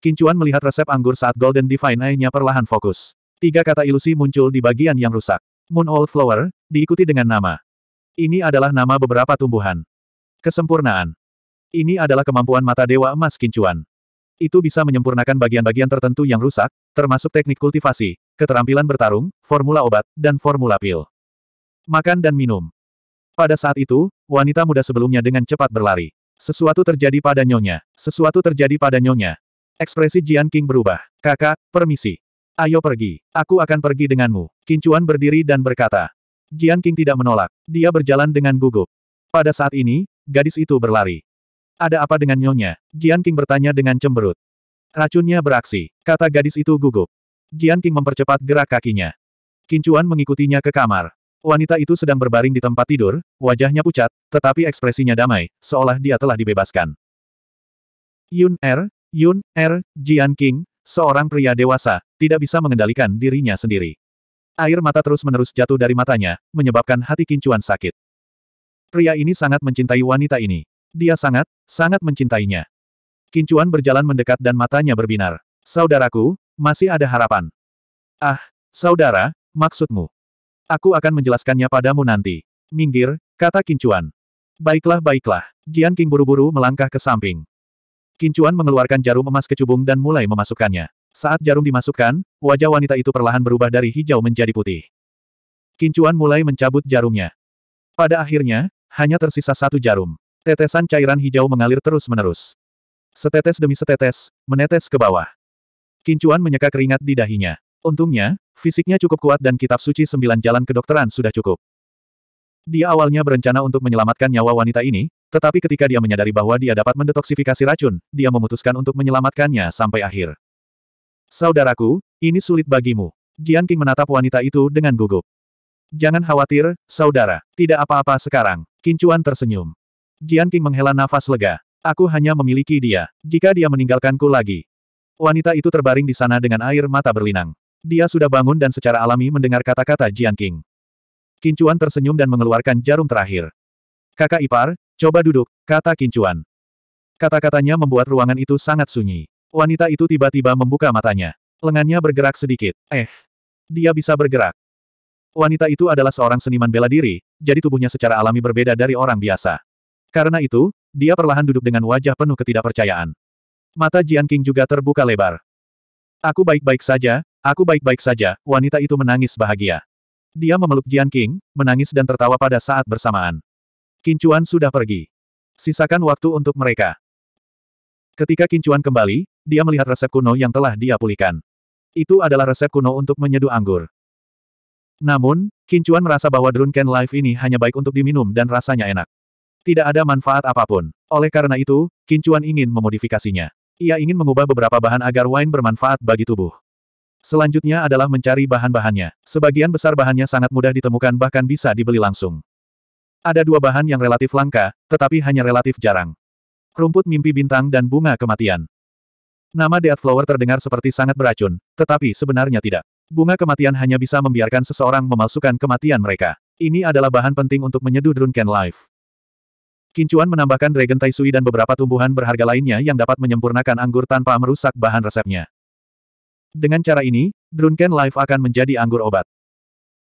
Kincuan melihat resep anggur saat Golden Divine Eye-nya perlahan fokus. Tiga kata ilusi muncul di bagian yang rusak. Moon Old Flower, diikuti dengan nama. Ini adalah nama beberapa tumbuhan. Kesempurnaan. Ini adalah kemampuan mata Dewa Emas Kincuan. Itu bisa menyempurnakan bagian-bagian tertentu yang rusak, termasuk teknik kultivasi, keterampilan bertarung, formula obat, dan formula pil. Makan dan minum. Pada saat itu, wanita muda sebelumnya dengan cepat berlari. Sesuatu terjadi pada nyonya. Sesuatu terjadi pada nyonya. Ekspresi Jian King berubah. Kakak, permisi. Ayo pergi. Aku akan pergi denganmu. Kincuan berdiri dan berkata. Jian King tidak menolak. Dia berjalan dengan gugup. Pada saat ini, gadis itu berlari. Ada apa dengan nyonya? Jian King bertanya dengan cemberut. Racunnya beraksi, kata gadis itu gugup. Jian King mempercepat gerak kakinya. Kincuan mengikutinya ke kamar. Wanita itu sedang berbaring di tempat tidur, wajahnya pucat, tetapi ekspresinya damai, seolah dia telah dibebaskan. Yun Er, Yun Er, Jian King, seorang pria dewasa, tidak bisa mengendalikan dirinya sendiri. Air mata terus-menerus jatuh dari matanya, menyebabkan hati Kincuan sakit. Pria ini sangat mencintai wanita ini. Dia sangat, sangat mencintainya. Kincuan berjalan mendekat dan matanya berbinar. Saudaraku, masih ada harapan. Ah, saudara, maksudmu. Aku akan menjelaskannya padamu nanti. Minggir, kata Kincuan. Baiklah baiklah, Jian King buru-buru melangkah ke samping. Kincuan mengeluarkan jarum emas ke cubung dan mulai memasukkannya. Saat jarum dimasukkan, wajah wanita itu perlahan berubah dari hijau menjadi putih. Kincuan mulai mencabut jarumnya. Pada akhirnya, hanya tersisa satu jarum. Tetesan cairan hijau mengalir terus-menerus. Setetes demi setetes, menetes ke bawah. Kincuan menyeka keringat di dahinya. Untungnya, fisiknya cukup kuat dan kitab suci sembilan jalan kedokteran sudah cukup. Dia awalnya berencana untuk menyelamatkan nyawa wanita ini, tetapi ketika dia menyadari bahwa dia dapat mendetoksifikasi racun, dia memutuskan untuk menyelamatkannya sampai akhir. Saudaraku, ini sulit bagimu. Jian King menatap wanita itu dengan gugup. Jangan khawatir, saudara. Tidak apa-apa sekarang. Kincuan tersenyum. Jian King menghela nafas lega. Aku hanya memiliki dia. Jika dia meninggalkanku lagi. Wanita itu terbaring di sana dengan air mata berlinang. Dia sudah bangun dan secara alami mendengar kata-kata Jian King. Kincuan tersenyum dan mengeluarkan jarum terakhir. Kakak ipar, coba duduk, kata Kincuan. Kata-katanya membuat ruangan itu sangat sunyi. Wanita itu tiba-tiba membuka matanya. Lengannya bergerak sedikit. Eh, dia bisa bergerak. Wanita itu adalah seorang seniman bela diri, jadi tubuhnya secara alami berbeda dari orang biasa. Karena itu, dia perlahan duduk dengan wajah penuh ketidakpercayaan. Mata Jian King juga terbuka lebar. Aku baik-baik saja, aku baik-baik saja, wanita itu menangis bahagia. Dia memeluk Jian King, menangis dan tertawa pada saat bersamaan. Kincuan sudah pergi. Sisakan waktu untuk mereka. Ketika Kincuan kembali, dia melihat resep kuno yang telah dia pulihkan. Itu adalah resep kuno untuk menyeduh anggur. Namun, Kincuan merasa bahwa Drunken Life ini hanya baik untuk diminum dan rasanya enak. Tidak ada manfaat apapun. Oleh karena itu, Kincuan ingin memodifikasinya. Ia ingin mengubah beberapa bahan agar wine bermanfaat bagi tubuh. Selanjutnya adalah mencari bahan-bahannya. Sebagian besar bahannya sangat mudah ditemukan bahkan bisa dibeli langsung. Ada dua bahan yang relatif langka, tetapi hanya relatif jarang. Rumput mimpi bintang dan bunga kematian. Nama Death Flower terdengar seperti sangat beracun, tetapi sebenarnya tidak. Bunga kematian hanya bisa membiarkan seseorang memalsukan kematian mereka. Ini adalah bahan penting untuk menyeduh Drunken Life. Kincuan menambahkan Dragon Tai Sui dan beberapa tumbuhan berharga lainnya yang dapat menyempurnakan anggur tanpa merusak bahan resepnya. Dengan cara ini, Drunken Life akan menjadi anggur obat.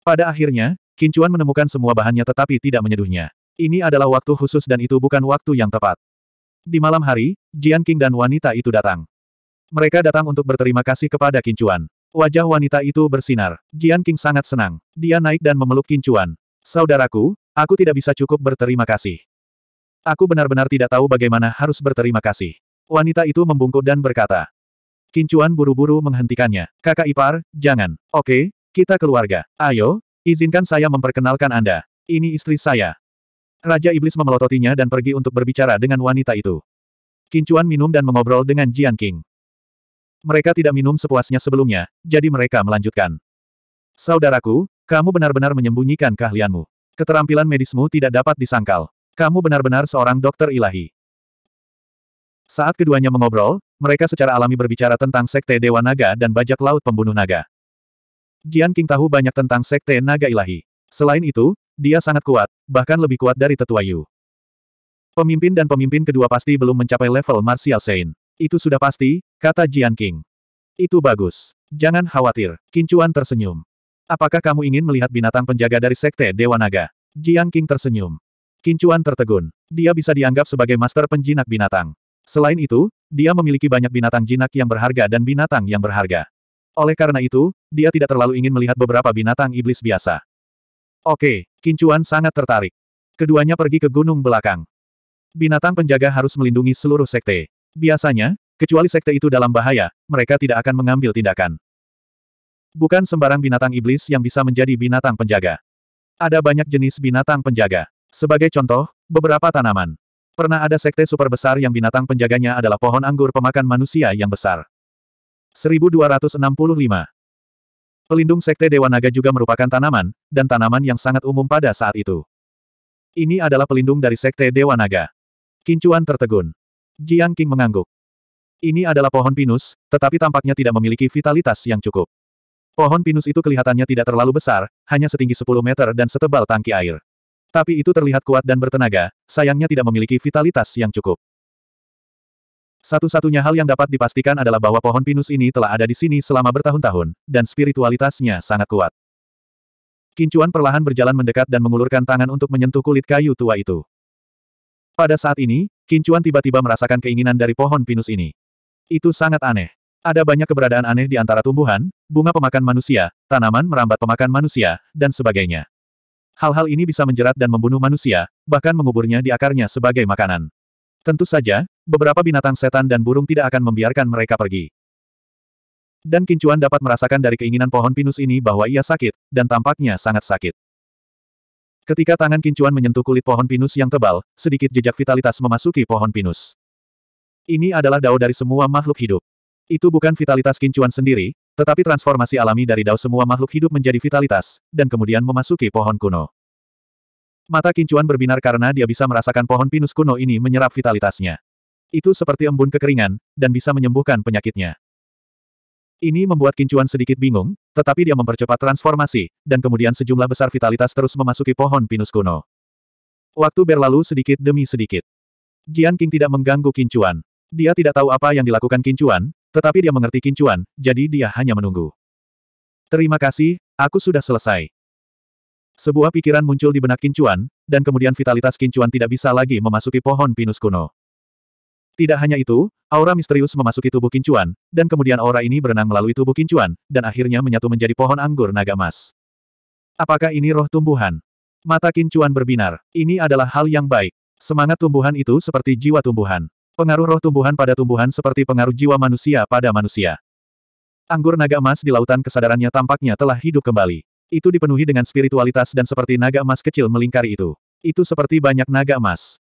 Pada akhirnya, Kincuan menemukan semua bahannya tetapi tidak menyeduhnya. Ini adalah waktu khusus dan itu bukan waktu yang tepat. Di malam hari, Jian King dan wanita itu datang. Mereka datang untuk berterima kasih kepada Kincuan. Wajah wanita itu bersinar. Jian King sangat senang. Dia naik dan memeluk Kincuan. Saudaraku, aku tidak bisa cukup berterima kasih. Aku benar-benar tidak tahu bagaimana harus berterima kasih. Wanita itu membungkuk dan berkata. Kincuan buru-buru menghentikannya. Kakak ipar, jangan. Oke, kita keluarga. Ayo, izinkan saya memperkenalkan Anda. Ini istri saya. Raja Iblis memelototinya dan pergi untuk berbicara dengan wanita itu. Kincuan minum dan mengobrol dengan Jian King. Mereka tidak minum sepuasnya sebelumnya, jadi mereka melanjutkan. Saudaraku, kamu benar-benar menyembunyikan keahlianmu. Keterampilan medismu tidak dapat disangkal. Kamu benar-benar seorang dokter ilahi. Saat keduanya mengobrol, mereka secara alami berbicara tentang Sekte Dewa Naga dan Bajak Laut Pembunuh Naga. Jian King tahu banyak tentang Sekte Naga Ilahi. Selain itu, dia sangat kuat, bahkan lebih kuat dari Tetua Yu. Pemimpin dan pemimpin kedua pasti belum mencapai level Martial Saint. Itu sudah pasti, kata Jian King. Itu bagus. Jangan khawatir, Kincuan tersenyum. Apakah kamu ingin melihat binatang penjaga dari Sekte Dewa Naga? Jiang King tersenyum. Kincuan tertegun. Dia bisa dianggap sebagai master penjinak binatang. Selain itu, dia memiliki banyak binatang jinak yang berharga dan binatang yang berharga. Oleh karena itu, dia tidak terlalu ingin melihat beberapa binatang iblis biasa. Oke, Kincuan sangat tertarik. Keduanya pergi ke gunung belakang. Binatang penjaga harus melindungi seluruh sekte. Biasanya, kecuali sekte itu dalam bahaya, mereka tidak akan mengambil tindakan. Bukan sembarang binatang iblis yang bisa menjadi binatang penjaga. Ada banyak jenis binatang penjaga. Sebagai contoh, beberapa tanaman. Pernah ada sekte super besar yang binatang penjaganya adalah pohon anggur pemakan manusia yang besar. 1265. Pelindung sekte Dewa Naga juga merupakan tanaman, dan tanaman yang sangat umum pada saat itu. Ini adalah pelindung dari sekte Dewa Naga. Kincuan tertegun. Jiang Qing mengangguk. Ini adalah pohon pinus, tetapi tampaknya tidak memiliki vitalitas yang cukup. Pohon pinus itu kelihatannya tidak terlalu besar, hanya setinggi 10 meter dan setebal tangki air. Tapi itu terlihat kuat dan bertenaga, sayangnya tidak memiliki vitalitas yang cukup. Satu-satunya hal yang dapat dipastikan adalah bahwa pohon pinus ini telah ada di sini selama bertahun-tahun, dan spiritualitasnya sangat kuat. Kincuan perlahan berjalan mendekat dan mengulurkan tangan untuk menyentuh kulit kayu tua itu. Pada saat ini, Kincuan tiba-tiba merasakan keinginan dari pohon pinus ini. Itu sangat aneh. Ada banyak keberadaan aneh di antara tumbuhan, bunga pemakan manusia, tanaman merambat pemakan manusia, dan sebagainya. Hal-hal ini bisa menjerat dan membunuh manusia, bahkan menguburnya di akarnya sebagai makanan. Tentu saja, beberapa binatang setan dan burung tidak akan membiarkan mereka pergi. Dan Kincuan dapat merasakan dari keinginan pohon pinus ini bahwa ia sakit, dan tampaknya sangat sakit. Ketika tangan Kincuan menyentuh kulit pohon pinus yang tebal, sedikit jejak vitalitas memasuki pohon pinus. Ini adalah dao dari semua makhluk hidup. Itu bukan vitalitas Kincuan sendiri, tetapi transformasi alami dari Dao semua makhluk hidup menjadi vitalitas, dan kemudian memasuki pohon kuno. Mata Kincuan berbinar karena dia bisa merasakan pohon pinus kuno ini menyerap vitalitasnya. Itu seperti embun kekeringan, dan bisa menyembuhkan penyakitnya. Ini membuat Kincuan sedikit bingung, tetapi dia mempercepat transformasi, dan kemudian sejumlah besar vitalitas terus memasuki pohon pinus kuno. Waktu berlalu sedikit demi sedikit. Jian King tidak mengganggu Kincuan. Dia tidak tahu apa yang dilakukan Kincuan, tetapi dia mengerti kincuan, jadi dia hanya menunggu. Terima kasih, aku sudah selesai. Sebuah pikiran muncul di benak kincuan, dan kemudian vitalitas kincuan tidak bisa lagi memasuki pohon pinus kuno. Tidak hanya itu, aura misterius memasuki tubuh kincuan, dan kemudian aura ini berenang melalui tubuh kincuan, dan akhirnya menyatu menjadi pohon anggur naga emas. Apakah ini roh tumbuhan? Mata kincuan berbinar. Ini adalah hal yang baik. Semangat tumbuhan itu seperti jiwa tumbuhan. Pengaruh roh tumbuhan pada tumbuhan seperti pengaruh jiwa manusia pada manusia. Anggur naga emas di lautan kesadarannya tampaknya telah hidup kembali. Itu dipenuhi dengan spiritualitas dan seperti naga emas kecil melingkari itu. Itu seperti banyak naga emas.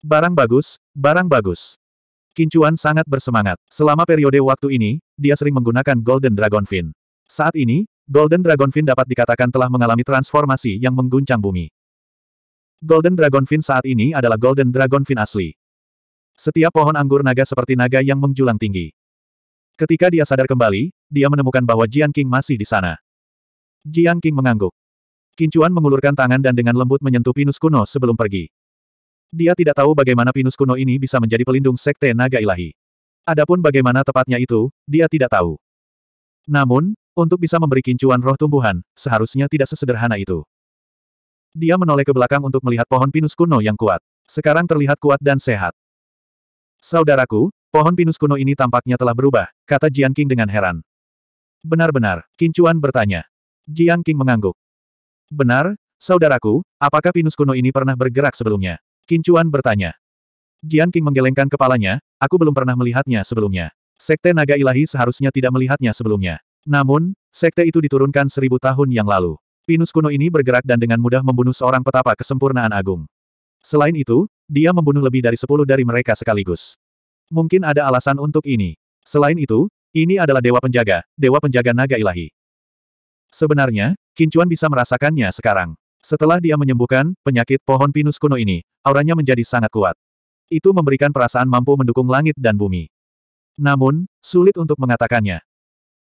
Barang bagus, barang bagus. Kincuan sangat bersemangat. Selama periode waktu ini, dia sering menggunakan Golden Dragon Fin. Saat ini, Golden Dragon Fin dapat dikatakan telah mengalami transformasi yang mengguncang bumi. Golden Dragon Fin saat ini adalah Golden Dragon Fin asli. Setiap pohon anggur naga seperti naga yang menjulang tinggi. Ketika dia sadar kembali, dia menemukan bahwa Jian King masih di sana. Jian King mengangguk. Kincuan mengulurkan tangan dan dengan lembut menyentuh pinus kuno sebelum pergi. Dia tidak tahu bagaimana pinus kuno ini bisa menjadi pelindung sekte naga ilahi. Adapun bagaimana tepatnya itu, dia tidak tahu. Namun, untuk bisa memberi kincuan roh tumbuhan, seharusnya tidak sesederhana itu. Dia menoleh ke belakang untuk melihat pohon pinus kuno yang kuat. Sekarang terlihat kuat dan sehat. Saudaraku, pohon pinus kuno ini tampaknya telah berubah, kata Jiang King dengan heran. Benar-benar, Kincuan bertanya. Jiang King mengangguk. Benar, saudaraku, apakah pinus kuno ini pernah bergerak sebelumnya? Kincuan bertanya. Jiang King menggelengkan kepalanya, aku belum pernah melihatnya sebelumnya. Sekte Naga Ilahi seharusnya tidak melihatnya sebelumnya. Namun, sekte itu diturunkan seribu tahun yang lalu. Pinus kuno ini bergerak dan dengan mudah membunuh seorang petapa kesempurnaan agung. Selain itu, dia membunuh lebih dari sepuluh dari mereka sekaligus. Mungkin ada alasan untuk ini. Selain itu, ini adalah Dewa Penjaga, Dewa Penjaga Naga Ilahi. Sebenarnya, Kincuan bisa merasakannya sekarang. Setelah dia menyembuhkan penyakit pohon pinus kuno ini, auranya menjadi sangat kuat. Itu memberikan perasaan mampu mendukung langit dan bumi. Namun, sulit untuk mengatakannya.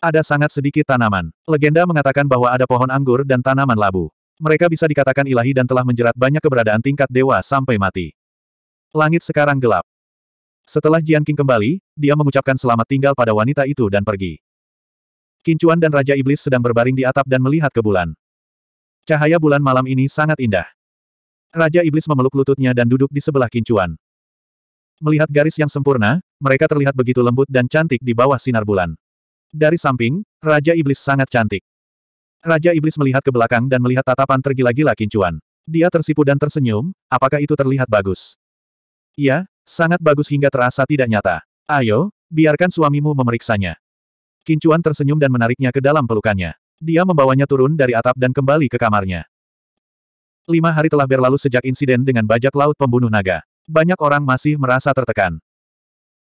Ada sangat sedikit tanaman. Legenda mengatakan bahwa ada pohon anggur dan tanaman labu. Mereka bisa dikatakan ilahi dan telah menjerat banyak keberadaan tingkat dewa sampai mati. Langit sekarang gelap. Setelah Jian King kembali, dia mengucapkan selamat tinggal pada wanita itu dan pergi. Kincuan dan Raja Iblis sedang berbaring di atap dan melihat ke bulan. Cahaya bulan malam ini sangat indah. Raja Iblis memeluk lututnya dan duduk di sebelah Kincuan. Melihat garis yang sempurna, mereka terlihat begitu lembut dan cantik di bawah sinar bulan. Dari samping, Raja Iblis sangat cantik. Raja Iblis melihat ke belakang dan melihat tatapan tergila-gila Kincuan. Dia tersipu dan tersenyum, apakah itu terlihat bagus? Iya, sangat bagus hingga terasa tidak nyata. Ayo, biarkan suamimu memeriksanya. Kincuan tersenyum dan menariknya ke dalam pelukannya. Dia membawanya turun dari atap dan kembali ke kamarnya. Lima hari telah berlalu sejak insiden dengan bajak laut pembunuh naga. Banyak orang masih merasa tertekan.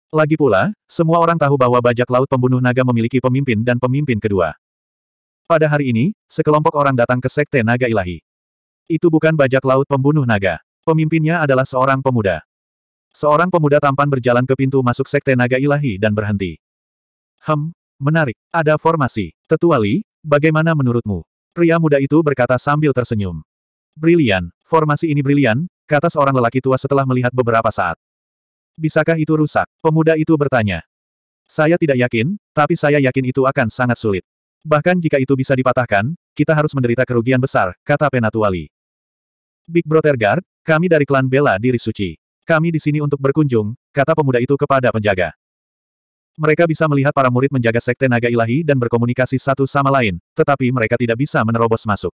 Lagi pula, semua orang tahu bahwa bajak laut pembunuh naga memiliki pemimpin dan pemimpin kedua. Pada hari ini, sekelompok orang datang ke Sekte Naga Ilahi. Itu bukan bajak laut pembunuh naga. Pemimpinnya adalah seorang pemuda. Seorang pemuda tampan berjalan ke pintu masuk Sekte Naga Ilahi dan berhenti. Hem, menarik. Ada formasi. Tetuali, bagaimana menurutmu? Pria muda itu berkata sambil tersenyum. Brilian, formasi ini brilian, kata seorang lelaki tua setelah melihat beberapa saat. Bisakah itu rusak? Pemuda itu bertanya. Saya tidak yakin, tapi saya yakin itu akan sangat sulit. Bahkan jika itu bisa dipatahkan, kita harus menderita kerugian besar, kata Penatuali. Big Brother Guard, kami dari klan Bela Diri Suci. Kami di sini untuk berkunjung, kata pemuda itu kepada penjaga. Mereka bisa melihat para murid menjaga sekte naga ilahi dan berkomunikasi satu sama lain, tetapi mereka tidak bisa menerobos masuk.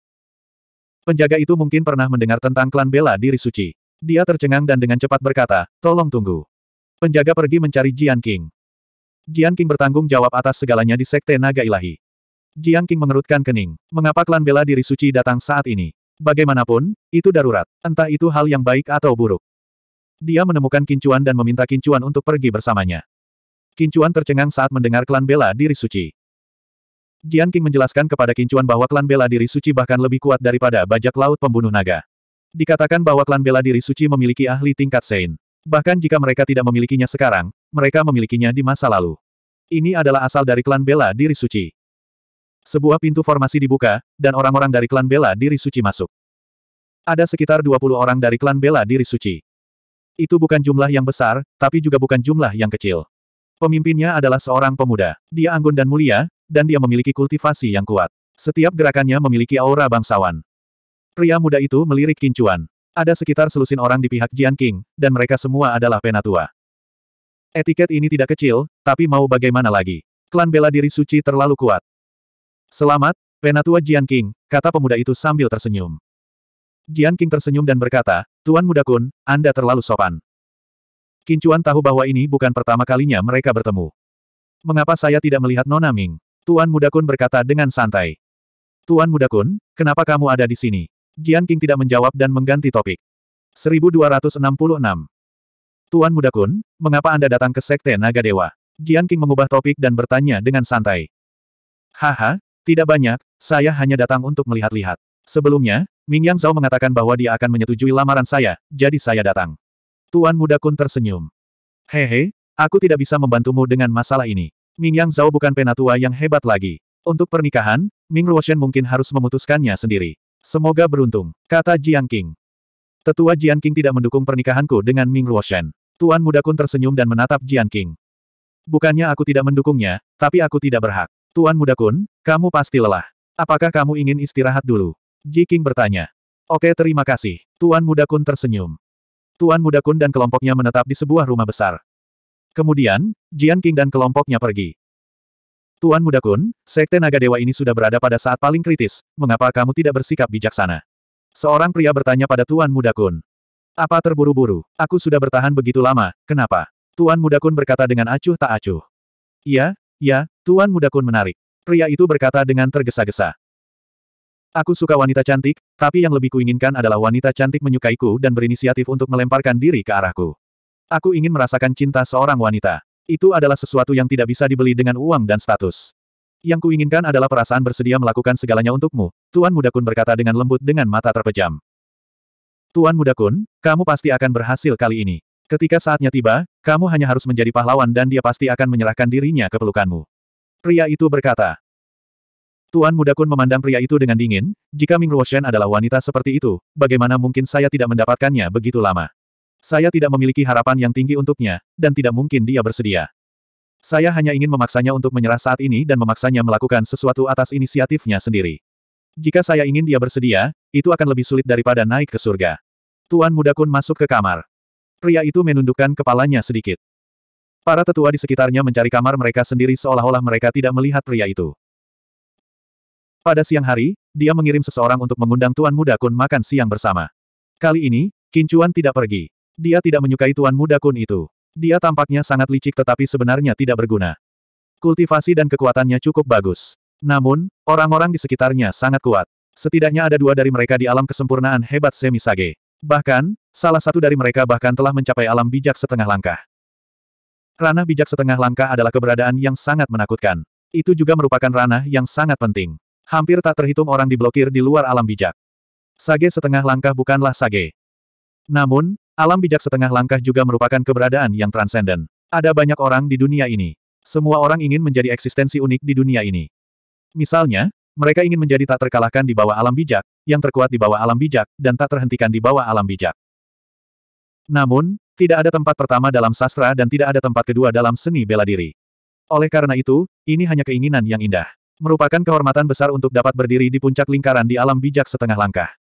Penjaga itu mungkin pernah mendengar tentang klan bela diri suci. Dia tercengang dan dengan cepat berkata, tolong tunggu. Penjaga pergi mencari Jian King. Jian King bertanggung jawab atas segalanya di sekte naga ilahi. Jian King mengerutkan kening. Mengapa klan bela diri suci datang saat ini? Bagaimanapun, itu darurat. Entah itu hal yang baik atau buruk. Dia menemukan Kincuan dan meminta Kincuan untuk pergi bersamanya. Kincuan tercengang saat mendengar klan bela diri suci. Jian King menjelaskan kepada Kincuan bahwa klan bela diri suci bahkan lebih kuat daripada bajak laut pembunuh naga. Dikatakan bahwa klan bela diri suci memiliki ahli tingkat Sein. Bahkan jika mereka tidak memilikinya sekarang, mereka memilikinya di masa lalu. Ini adalah asal dari klan bela diri suci. Sebuah pintu formasi dibuka, dan orang-orang dari klan bela diri suci masuk. Ada sekitar 20 orang dari klan bela diri suci. Itu bukan jumlah yang besar, tapi juga bukan jumlah yang kecil. Pemimpinnya adalah seorang pemuda. Dia anggun dan mulia, dan dia memiliki kultivasi yang kuat. Setiap gerakannya memiliki aura bangsawan. Pria muda itu melirik kincuan. Ada sekitar selusin orang di pihak Jian King, dan mereka semua adalah penatua. Etiket ini tidak kecil, tapi mau bagaimana lagi? Klan bela diri suci terlalu kuat. Selamat, penatua Jian King, kata pemuda itu sambil tersenyum. Jian King tersenyum dan berkata, Tuan Muda Kun, Anda terlalu sopan. Kincuan tahu bahwa ini bukan pertama kalinya mereka bertemu. Mengapa saya tidak melihat Nona Ming? Tuan Muda Kun berkata dengan santai. Tuan Muda Kun, kenapa kamu ada di sini? Jian King tidak menjawab dan mengganti topik. 1266 Tuan Muda Kun, mengapa Anda datang ke Sekte Naga Dewa? Jian King mengubah topik dan bertanya dengan santai. Haha, tidak banyak, saya hanya datang untuk melihat-lihat. Sebelumnya, Ming Yang Zhao mengatakan bahwa dia akan menyetujui lamaran saya, jadi saya datang. Tuan muda Kun tersenyum. Hehe, aku tidak bisa membantumu dengan masalah ini. Ming Yang Zhao bukan penatua yang hebat lagi. Untuk pernikahan, Ming Ruoshen mungkin harus memutuskannya sendiri. Semoga beruntung, kata Jiang King. Tetua Jian King tidak mendukung pernikahanku dengan Ming Ruoshen. Tuan muda Kun tersenyum dan menatap Jian King. Bukannya aku tidak mendukungnya, tapi aku tidak berhak. Tuan muda Kun, kamu pasti lelah. Apakah kamu ingin istirahat dulu? Jiking bertanya. Oke terima kasih. Tuan Muda Kun tersenyum. Tuan Muda Kun dan kelompoknya menetap di sebuah rumah besar. Kemudian, Jian King dan kelompoknya pergi. Tuan Muda Kun, Sekte Naga Dewa ini sudah berada pada saat paling kritis, mengapa kamu tidak bersikap bijaksana? Seorang pria bertanya pada Tuan Muda Kun. Apa terburu-buru? Aku sudah bertahan begitu lama, kenapa? Tuan Muda Kun berkata dengan acuh tak acuh. Iya, ya, Tuan Muda Kun menarik. Pria itu berkata dengan tergesa-gesa. Aku suka wanita cantik, tapi yang lebih kuinginkan adalah wanita cantik menyukaiku dan berinisiatif untuk melemparkan diri ke arahku. Aku ingin merasakan cinta seorang wanita. Itu adalah sesuatu yang tidak bisa dibeli dengan uang dan status. Yang kuinginkan adalah perasaan bersedia melakukan segalanya untukmu, Tuan Muda Kun berkata dengan lembut dengan mata terpejam. Tuan Muda Kun, kamu pasti akan berhasil kali ini. Ketika saatnya tiba, kamu hanya harus menjadi pahlawan dan dia pasti akan menyerahkan dirinya ke pelukanmu. Pria itu berkata, Tuan muda Kun memandang pria itu dengan dingin, jika Ming Ruoshen adalah wanita seperti itu, bagaimana mungkin saya tidak mendapatkannya begitu lama? Saya tidak memiliki harapan yang tinggi untuknya, dan tidak mungkin dia bersedia. Saya hanya ingin memaksanya untuk menyerah saat ini dan memaksanya melakukan sesuatu atas inisiatifnya sendiri. Jika saya ingin dia bersedia, itu akan lebih sulit daripada naik ke surga. Tuan muda Kun masuk ke kamar. Pria itu menundukkan kepalanya sedikit. Para tetua di sekitarnya mencari kamar mereka sendiri seolah-olah mereka tidak melihat pria itu. Pada siang hari, dia mengirim seseorang untuk mengundang Tuan Muda Kun makan siang bersama. Kali ini, Kincuan tidak pergi. Dia tidak menyukai Tuan Muda Kun itu. Dia tampaknya sangat licik tetapi sebenarnya tidak berguna. Kultivasi dan kekuatannya cukup bagus. Namun, orang-orang di sekitarnya sangat kuat. Setidaknya ada dua dari mereka di alam kesempurnaan hebat Semisage. Bahkan, salah satu dari mereka bahkan telah mencapai alam bijak setengah langkah. Ranah bijak setengah langkah adalah keberadaan yang sangat menakutkan. Itu juga merupakan ranah yang sangat penting. Hampir tak terhitung orang diblokir di luar alam bijak. Sage setengah langkah bukanlah sage. Namun, alam bijak setengah langkah juga merupakan keberadaan yang transenden. Ada banyak orang di dunia ini. Semua orang ingin menjadi eksistensi unik di dunia ini. Misalnya, mereka ingin menjadi tak terkalahkan di bawah alam bijak, yang terkuat di bawah alam bijak, dan tak terhentikan di bawah alam bijak. Namun, tidak ada tempat pertama dalam sastra dan tidak ada tempat kedua dalam seni bela diri. Oleh karena itu, ini hanya keinginan yang indah. Merupakan kehormatan besar untuk dapat berdiri di puncak lingkaran di alam bijak setengah langkah.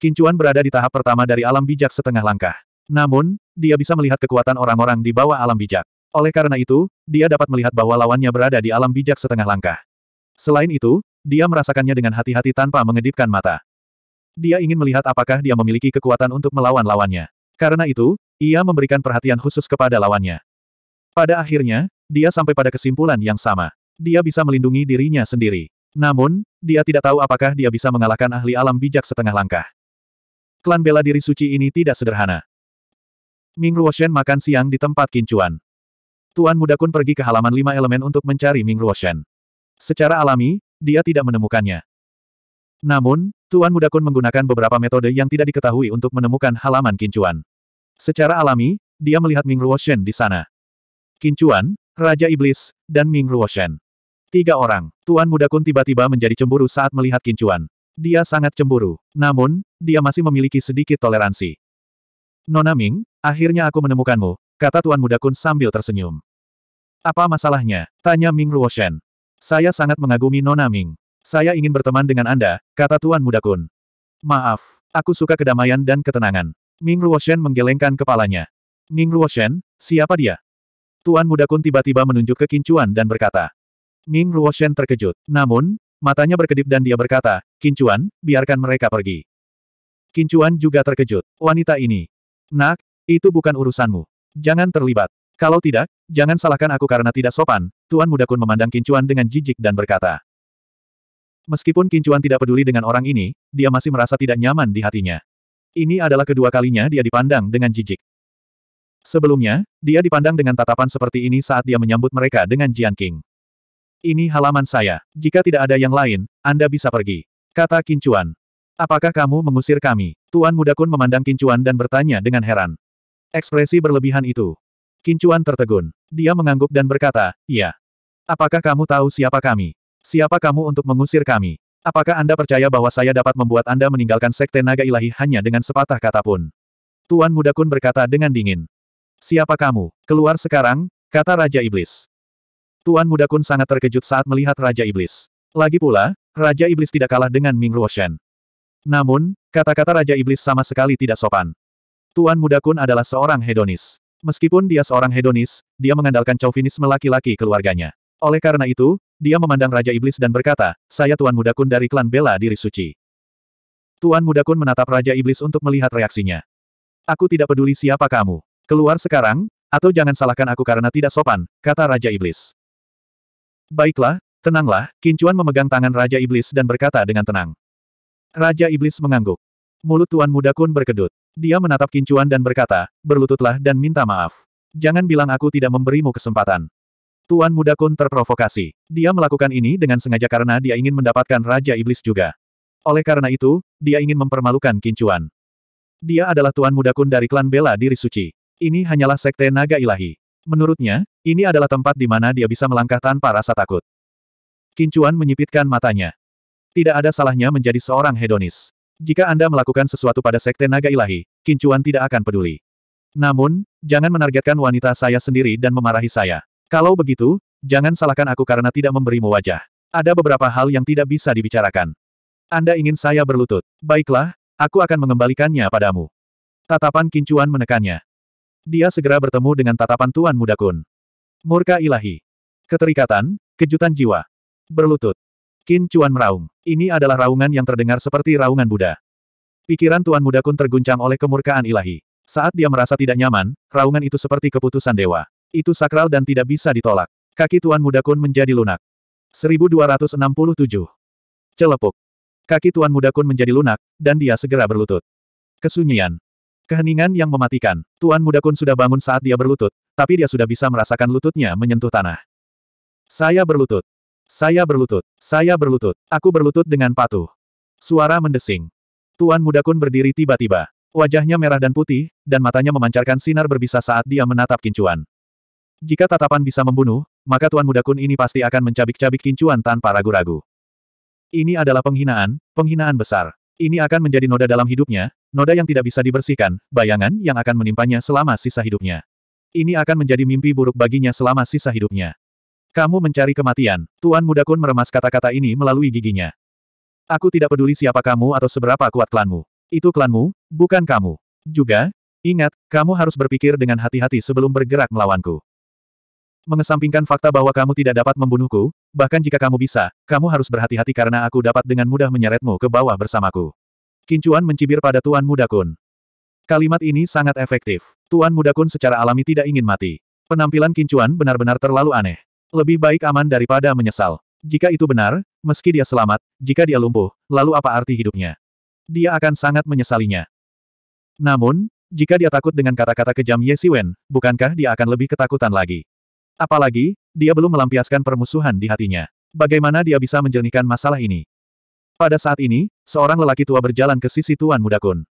Kincuan berada di tahap pertama dari alam bijak setengah langkah. Namun, dia bisa melihat kekuatan orang-orang di bawah alam bijak. Oleh karena itu, dia dapat melihat bahwa lawannya berada di alam bijak setengah langkah. Selain itu, dia merasakannya dengan hati-hati tanpa mengedipkan mata. Dia ingin melihat apakah dia memiliki kekuatan untuk melawan lawannya. Karena itu, ia memberikan perhatian khusus kepada lawannya. Pada akhirnya, dia sampai pada kesimpulan yang sama. Dia bisa melindungi dirinya sendiri. Namun, dia tidak tahu apakah dia bisa mengalahkan ahli alam bijak setengah langkah. Klan bela diri suci ini tidak sederhana. Ming Ruoshen makan siang di tempat kincuan. Tuan muda Kun pergi ke halaman lima elemen untuk mencari Ming Ruoshen. Secara alami, dia tidak menemukannya. Namun, Tuan muda Kun menggunakan beberapa metode yang tidak diketahui untuk menemukan halaman kincuan. Secara alami, dia melihat Ming Ruoshen di sana. Kincuan, Raja Iblis, dan Ming Ruoshen. Tiga orang. Tuan muda Kun tiba-tiba menjadi cemburu saat melihat Kincuan. Dia sangat cemburu. Namun, dia masih memiliki sedikit toleransi. Nona Ming, akhirnya aku menemukanmu, kata Tuan muda Kun sambil tersenyum. Apa masalahnya? Tanya Ming Ruoshen. Saya sangat mengagumi Nona Ming. Saya ingin berteman dengan Anda, kata Tuan muda Kun. Maaf, aku suka kedamaian dan ketenangan. Ming Ruoshen menggelengkan kepalanya. Ming Ruoshen, siapa dia? Tuan muda Kun tiba-tiba menunjuk ke Kincuan dan berkata. Ming Ruoshen terkejut. Namun, matanya berkedip dan dia berkata, Kincuan, biarkan mereka pergi. Kincuan juga terkejut. Wanita ini. Nak, itu bukan urusanmu. Jangan terlibat. Kalau tidak, jangan salahkan aku karena tidak sopan, Tuan Muda Kun memandang Kincuan dengan jijik dan berkata. Meskipun Kincuan tidak peduli dengan orang ini, dia masih merasa tidak nyaman di hatinya. Ini adalah kedua kalinya dia dipandang dengan jijik. Sebelumnya, dia dipandang dengan tatapan seperti ini saat dia menyambut mereka dengan Jian King. Ini halaman saya. Jika tidak ada yang lain, Anda bisa pergi. Kata Kincuan. Apakah kamu mengusir kami? Tuan muda Kun memandang Kincuan dan bertanya dengan heran. Ekspresi berlebihan itu. Kincuan tertegun. Dia mengangguk dan berkata, iya. Apakah kamu tahu siapa kami? Siapa kamu untuk mengusir kami? Apakah Anda percaya bahwa saya dapat membuat Anda meninggalkan sekte naga ilahi hanya dengan sepatah kata pun? Tuan muda Kun berkata dengan dingin. Siapa kamu? Keluar sekarang, kata Raja Iblis. Tuan Muda Kun sangat terkejut saat melihat Raja Iblis. Lagi pula, Raja Iblis tidak kalah dengan Ming Ruoshen. Namun, kata-kata Raja Iblis sama sekali tidak sopan. Tuan Muda Kun adalah seorang hedonis. Meskipun dia seorang hedonis, dia mengandalkan chauvinisme laki-laki keluarganya. Oleh karena itu, dia memandang Raja Iblis dan berkata, saya Tuan Muda Kun dari klan Bela Diri Suci. Tuan Muda Kun menatap Raja Iblis untuk melihat reaksinya. Aku tidak peduli siapa kamu. Keluar sekarang, atau jangan salahkan aku karena tidak sopan, kata Raja Iblis. Baiklah, tenanglah, Kincuan memegang tangan Raja Iblis dan berkata dengan tenang. Raja Iblis mengangguk. Mulut Tuan Muda Kun berkedut. Dia menatap Kincuan dan berkata, berlututlah dan minta maaf. Jangan bilang aku tidak memberimu kesempatan. Tuan Muda Kun terprovokasi. Dia melakukan ini dengan sengaja karena dia ingin mendapatkan Raja Iblis juga. Oleh karena itu, dia ingin mempermalukan Kincuan. Dia adalah Tuan Muda Kun dari klan bela diri suci. Ini hanyalah sekte naga ilahi. Menurutnya, ini adalah tempat di mana dia bisa melangkah tanpa rasa takut. Kincuan menyipitkan matanya. Tidak ada salahnya menjadi seorang hedonis. Jika Anda melakukan sesuatu pada Sekte Naga Ilahi, Kincuan tidak akan peduli. Namun, jangan menargetkan wanita saya sendiri dan memarahi saya. Kalau begitu, jangan salahkan aku karena tidak memberimu wajah. Ada beberapa hal yang tidak bisa dibicarakan. Anda ingin saya berlutut. Baiklah, aku akan mengembalikannya padamu. Tatapan Kincuan menekannya. Dia segera bertemu dengan tatapan Tuan Muda Kun. Murka ilahi. Keterikatan, kejutan jiwa. Berlutut. Kin Chuan meraung. Ini adalah raungan yang terdengar seperti raungan Buddha. Pikiran Tuan Muda Kun terguncang oleh kemurkaan ilahi. Saat dia merasa tidak nyaman, raungan itu seperti keputusan dewa. Itu sakral dan tidak bisa ditolak. Kaki Tuan Muda Kun menjadi lunak. 1267. Celepuk. Kaki Tuan Muda Kun menjadi lunak, dan dia segera berlutut. Kesunyian. Keheningan yang mematikan. Tuan muda Kun sudah bangun saat dia berlutut, tapi dia sudah bisa merasakan lututnya menyentuh tanah. Saya berlutut. Saya berlutut. Saya berlutut. Aku berlutut dengan patuh. Suara mendesing. Tuan muda Kun berdiri tiba-tiba. Wajahnya merah dan putih, dan matanya memancarkan sinar berbisa saat dia menatap kincuan. Jika tatapan bisa membunuh, maka Tuan Muda Kun ini pasti akan mencabik-cabik kincuan tanpa ragu-ragu. Ini adalah penghinaan, penghinaan besar. Ini akan menjadi noda dalam hidupnya, noda yang tidak bisa dibersihkan, bayangan yang akan menimpanya selama sisa hidupnya. Ini akan menjadi mimpi buruk baginya selama sisa hidupnya. Kamu mencari kematian. Tuan Muda Kun meremas kata-kata ini melalui giginya. Aku tidak peduli siapa kamu atau seberapa kuat klanmu. Itu klanmu, bukan kamu. Juga, ingat, kamu harus berpikir dengan hati-hati sebelum bergerak melawanku. Mengesampingkan fakta bahwa kamu tidak dapat membunuhku, bahkan jika kamu bisa, kamu harus berhati-hati karena aku dapat dengan mudah menyeretmu ke bawah bersamaku. Kincuan mencibir pada Tuan Muda Kun. Kalimat ini sangat efektif. Tuan Muda Kun secara alami tidak ingin mati. Penampilan Kincuan benar-benar terlalu aneh. Lebih baik aman daripada menyesal. Jika itu benar, meski dia selamat, jika dia lumpuh, lalu apa arti hidupnya? Dia akan sangat menyesalinya. Namun, jika dia takut dengan kata-kata kejam Ye Siwen, bukankah dia akan lebih ketakutan lagi? Apalagi, dia belum melampiaskan permusuhan di hatinya. Bagaimana dia bisa menjernihkan masalah ini? Pada saat ini, seorang lelaki tua berjalan ke sisi Tuan Muda Kun.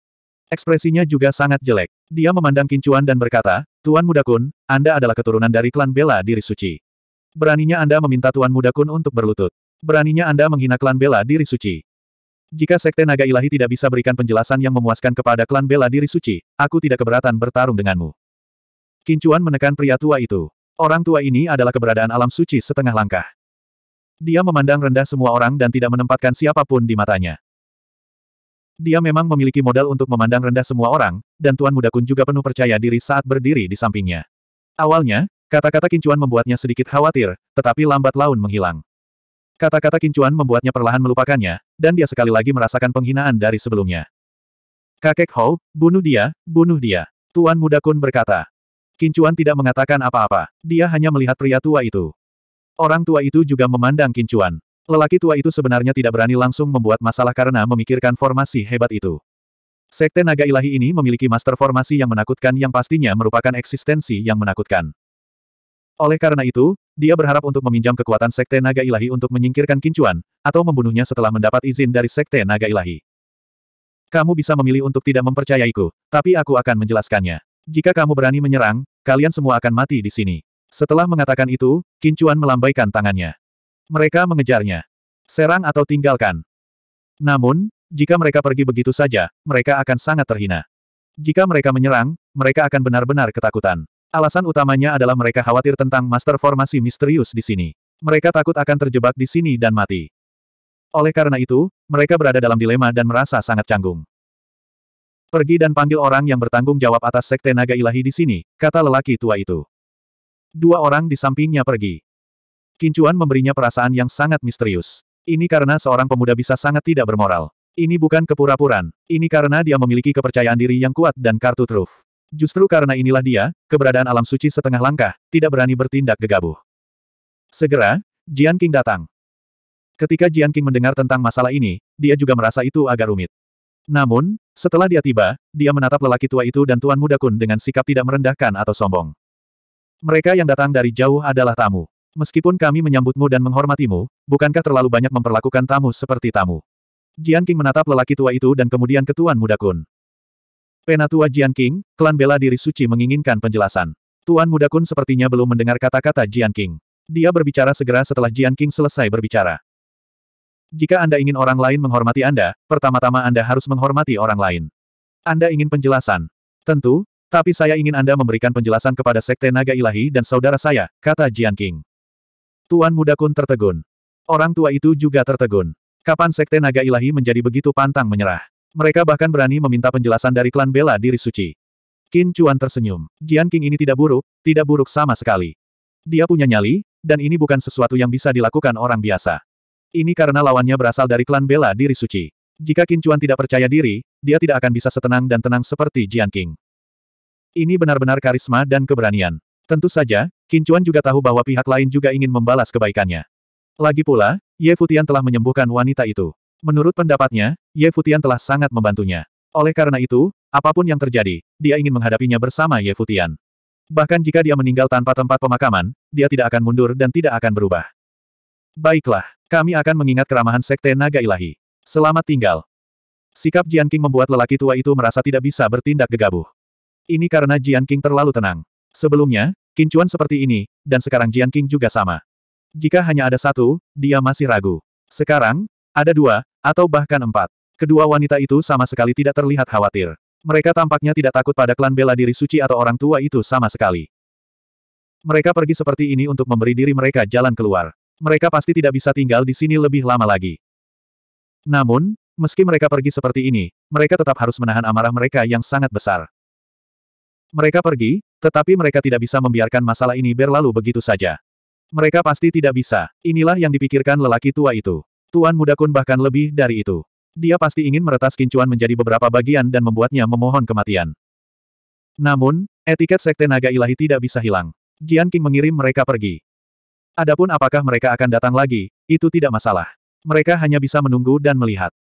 Ekspresinya juga sangat jelek. Dia memandang Kincuan dan berkata, Tuan Muda Kun, Anda adalah keturunan dari klan bela diri suci. Beraninya Anda meminta Tuan Muda Kun untuk berlutut. Beraninya Anda menghina klan bela diri suci. Jika Sekte Naga Ilahi tidak bisa berikan penjelasan yang memuaskan kepada klan bela diri suci, aku tidak keberatan bertarung denganmu. Kincuan menekan pria tua itu. Orang tua ini adalah keberadaan alam suci setengah langkah. Dia memandang rendah semua orang dan tidak menempatkan siapapun di matanya. Dia memang memiliki modal untuk memandang rendah semua orang, dan Tuan Muda Kun juga penuh percaya diri saat berdiri di sampingnya. Awalnya, kata-kata kincuan membuatnya sedikit khawatir, tetapi lambat laun menghilang. Kata-kata kincuan membuatnya perlahan melupakannya, dan dia sekali lagi merasakan penghinaan dari sebelumnya. Kakek Hou, bunuh dia, bunuh dia. Tuan Muda Kun berkata. Kincuan tidak mengatakan apa-apa. Dia hanya melihat pria tua itu. Orang tua itu juga memandang Kincuan. Lelaki tua itu sebenarnya tidak berani langsung membuat masalah karena memikirkan formasi hebat itu. Sekte naga ilahi ini memiliki master formasi yang menakutkan yang pastinya merupakan eksistensi yang menakutkan. Oleh karena itu, dia berharap untuk meminjam kekuatan sekte naga ilahi untuk menyingkirkan Kincuan, atau membunuhnya setelah mendapat izin dari sekte naga ilahi. Kamu bisa memilih untuk tidak mempercayaiku, tapi aku akan menjelaskannya. Jika kamu berani menyerang, Kalian semua akan mati di sini. Setelah mengatakan itu, Kincuan melambaikan tangannya. Mereka mengejarnya. Serang atau tinggalkan. Namun, jika mereka pergi begitu saja, mereka akan sangat terhina. Jika mereka menyerang, mereka akan benar-benar ketakutan. Alasan utamanya adalah mereka khawatir tentang master formasi misterius di sini. Mereka takut akan terjebak di sini dan mati. Oleh karena itu, mereka berada dalam dilema dan merasa sangat canggung. Pergi dan panggil orang yang bertanggung jawab atas sekte naga ilahi di sini, kata lelaki tua itu. Dua orang di sampingnya pergi. Kincuan memberinya perasaan yang sangat misterius. Ini karena seorang pemuda bisa sangat tidak bermoral. Ini bukan kepura-puraan, ini karena dia memiliki kepercayaan diri yang kuat dan kartu truf. Justru karena inilah dia, keberadaan alam suci setengah langkah, tidak berani bertindak gegabah. Segera, Jian King datang. Ketika Jian King mendengar tentang masalah ini, dia juga merasa itu agak rumit. Namun, setelah dia tiba, dia menatap lelaki tua itu dan Tuan Muda Kun dengan sikap tidak merendahkan atau sombong. Mereka yang datang dari jauh adalah tamu. Meskipun kami menyambutmu dan menghormatimu, bukankah terlalu banyak memperlakukan tamu seperti tamu? Jian King menatap lelaki tua itu dan kemudian ke Tuan Muda Kun. Penatua Jian King, klan bela diri suci menginginkan penjelasan. Tuan Muda Kun sepertinya belum mendengar kata-kata Jian King. Dia berbicara segera setelah Jian King selesai berbicara. Jika Anda ingin orang lain menghormati Anda, pertama-tama Anda harus menghormati orang lain. Anda ingin penjelasan? Tentu, tapi saya ingin Anda memberikan penjelasan kepada Sekte Naga Ilahi dan saudara saya, kata Jian King. Tuan muda Kun tertegun. Orang tua itu juga tertegun. Kapan Sekte Naga Ilahi menjadi begitu pantang menyerah? Mereka bahkan berani meminta penjelasan dari klan bela diri suci. Qin Chuan tersenyum. Jian King ini tidak buruk, tidak buruk sama sekali. Dia punya nyali, dan ini bukan sesuatu yang bisa dilakukan orang biasa. Ini karena lawannya berasal dari klan bela diri suci. Jika Kincuan tidak percaya diri, dia tidak akan bisa setenang dan tenang seperti Jian King. Ini benar-benar karisma dan keberanian. Tentu saja, Kincuan juga tahu bahwa pihak lain juga ingin membalas kebaikannya. Lagi pula, Ye Futian telah menyembuhkan wanita itu. Menurut pendapatnya, Ye Futian telah sangat membantunya. Oleh karena itu, apapun yang terjadi, dia ingin menghadapinya bersama Ye Futian. Bahkan jika dia meninggal tanpa tempat pemakaman, dia tidak akan mundur dan tidak akan berubah. Baiklah, kami akan mengingat keramahan Sekte Naga Ilahi. Selamat tinggal. Sikap Jian King membuat lelaki tua itu merasa tidak bisa bertindak gegabah. Ini karena Jian King terlalu tenang. Sebelumnya, Kincuan seperti ini, dan sekarang Jian King juga sama. Jika hanya ada satu, dia masih ragu. Sekarang, ada dua, atau bahkan empat. Kedua wanita itu sama sekali tidak terlihat khawatir. Mereka tampaknya tidak takut pada klan bela diri suci atau orang tua itu sama sekali. Mereka pergi seperti ini untuk memberi diri mereka jalan keluar mereka pasti tidak bisa tinggal di sini lebih lama lagi. Namun, meski mereka pergi seperti ini, mereka tetap harus menahan amarah mereka yang sangat besar. Mereka pergi, tetapi mereka tidak bisa membiarkan masalah ini berlalu begitu saja. Mereka pasti tidak bisa. Inilah yang dipikirkan lelaki tua itu. Tuan muda kun bahkan lebih dari itu. Dia pasti ingin meretas kincuan menjadi beberapa bagian dan membuatnya memohon kematian. Namun, etiket sekte naga ilahi tidak bisa hilang. Jian King mengirim mereka pergi. Adapun apakah mereka akan datang lagi, itu tidak masalah. Mereka hanya bisa menunggu dan melihat.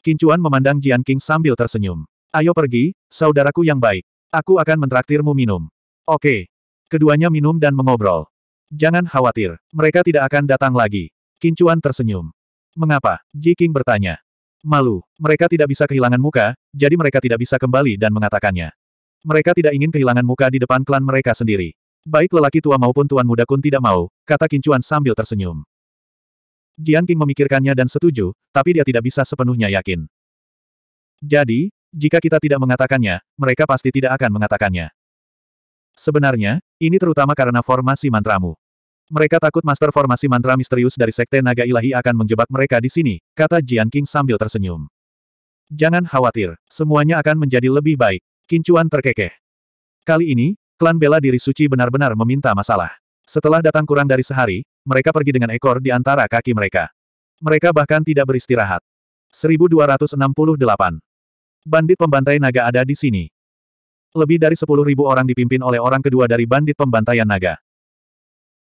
Kincuan memandang Jian King sambil tersenyum. Ayo pergi, saudaraku yang baik. Aku akan mentraktirmu minum. Oke. Keduanya minum dan mengobrol. Jangan khawatir, mereka tidak akan datang lagi. Kincuan tersenyum. Mengapa? Ji King bertanya. Malu, mereka tidak bisa kehilangan muka, jadi mereka tidak bisa kembali dan mengatakannya. Mereka tidak ingin kehilangan muka di depan klan mereka sendiri. Baik lelaki tua maupun tuan muda pun tidak mau, kata Kincuan sambil tersenyum. Jian King memikirkannya dan setuju, tapi dia tidak bisa sepenuhnya yakin. Jadi, jika kita tidak mengatakannya, mereka pasti tidak akan mengatakannya. Sebenarnya, ini terutama karena formasi mantramu. Mereka takut master formasi mantra misterius dari Sekte Naga Ilahi akan menjebak mereka di sini, kata Jian King sambil tersenyum. Jangan khawatir, semuanya akan menjadi lebih baik. Kincuan terkekeh. Kali ini, klan bela diri suci benar-benar meminta masalah. Setelah datang kurang dari sehari, mereka pergi dengan ekor di antara kaki mereka. Mereka bahkan tidak beristirahat. 1268. Bandit pembantai naga ada di sini. Lebih dari 10.000 orang dipimpin oleh orang kedua dari bandit pembantaian naga.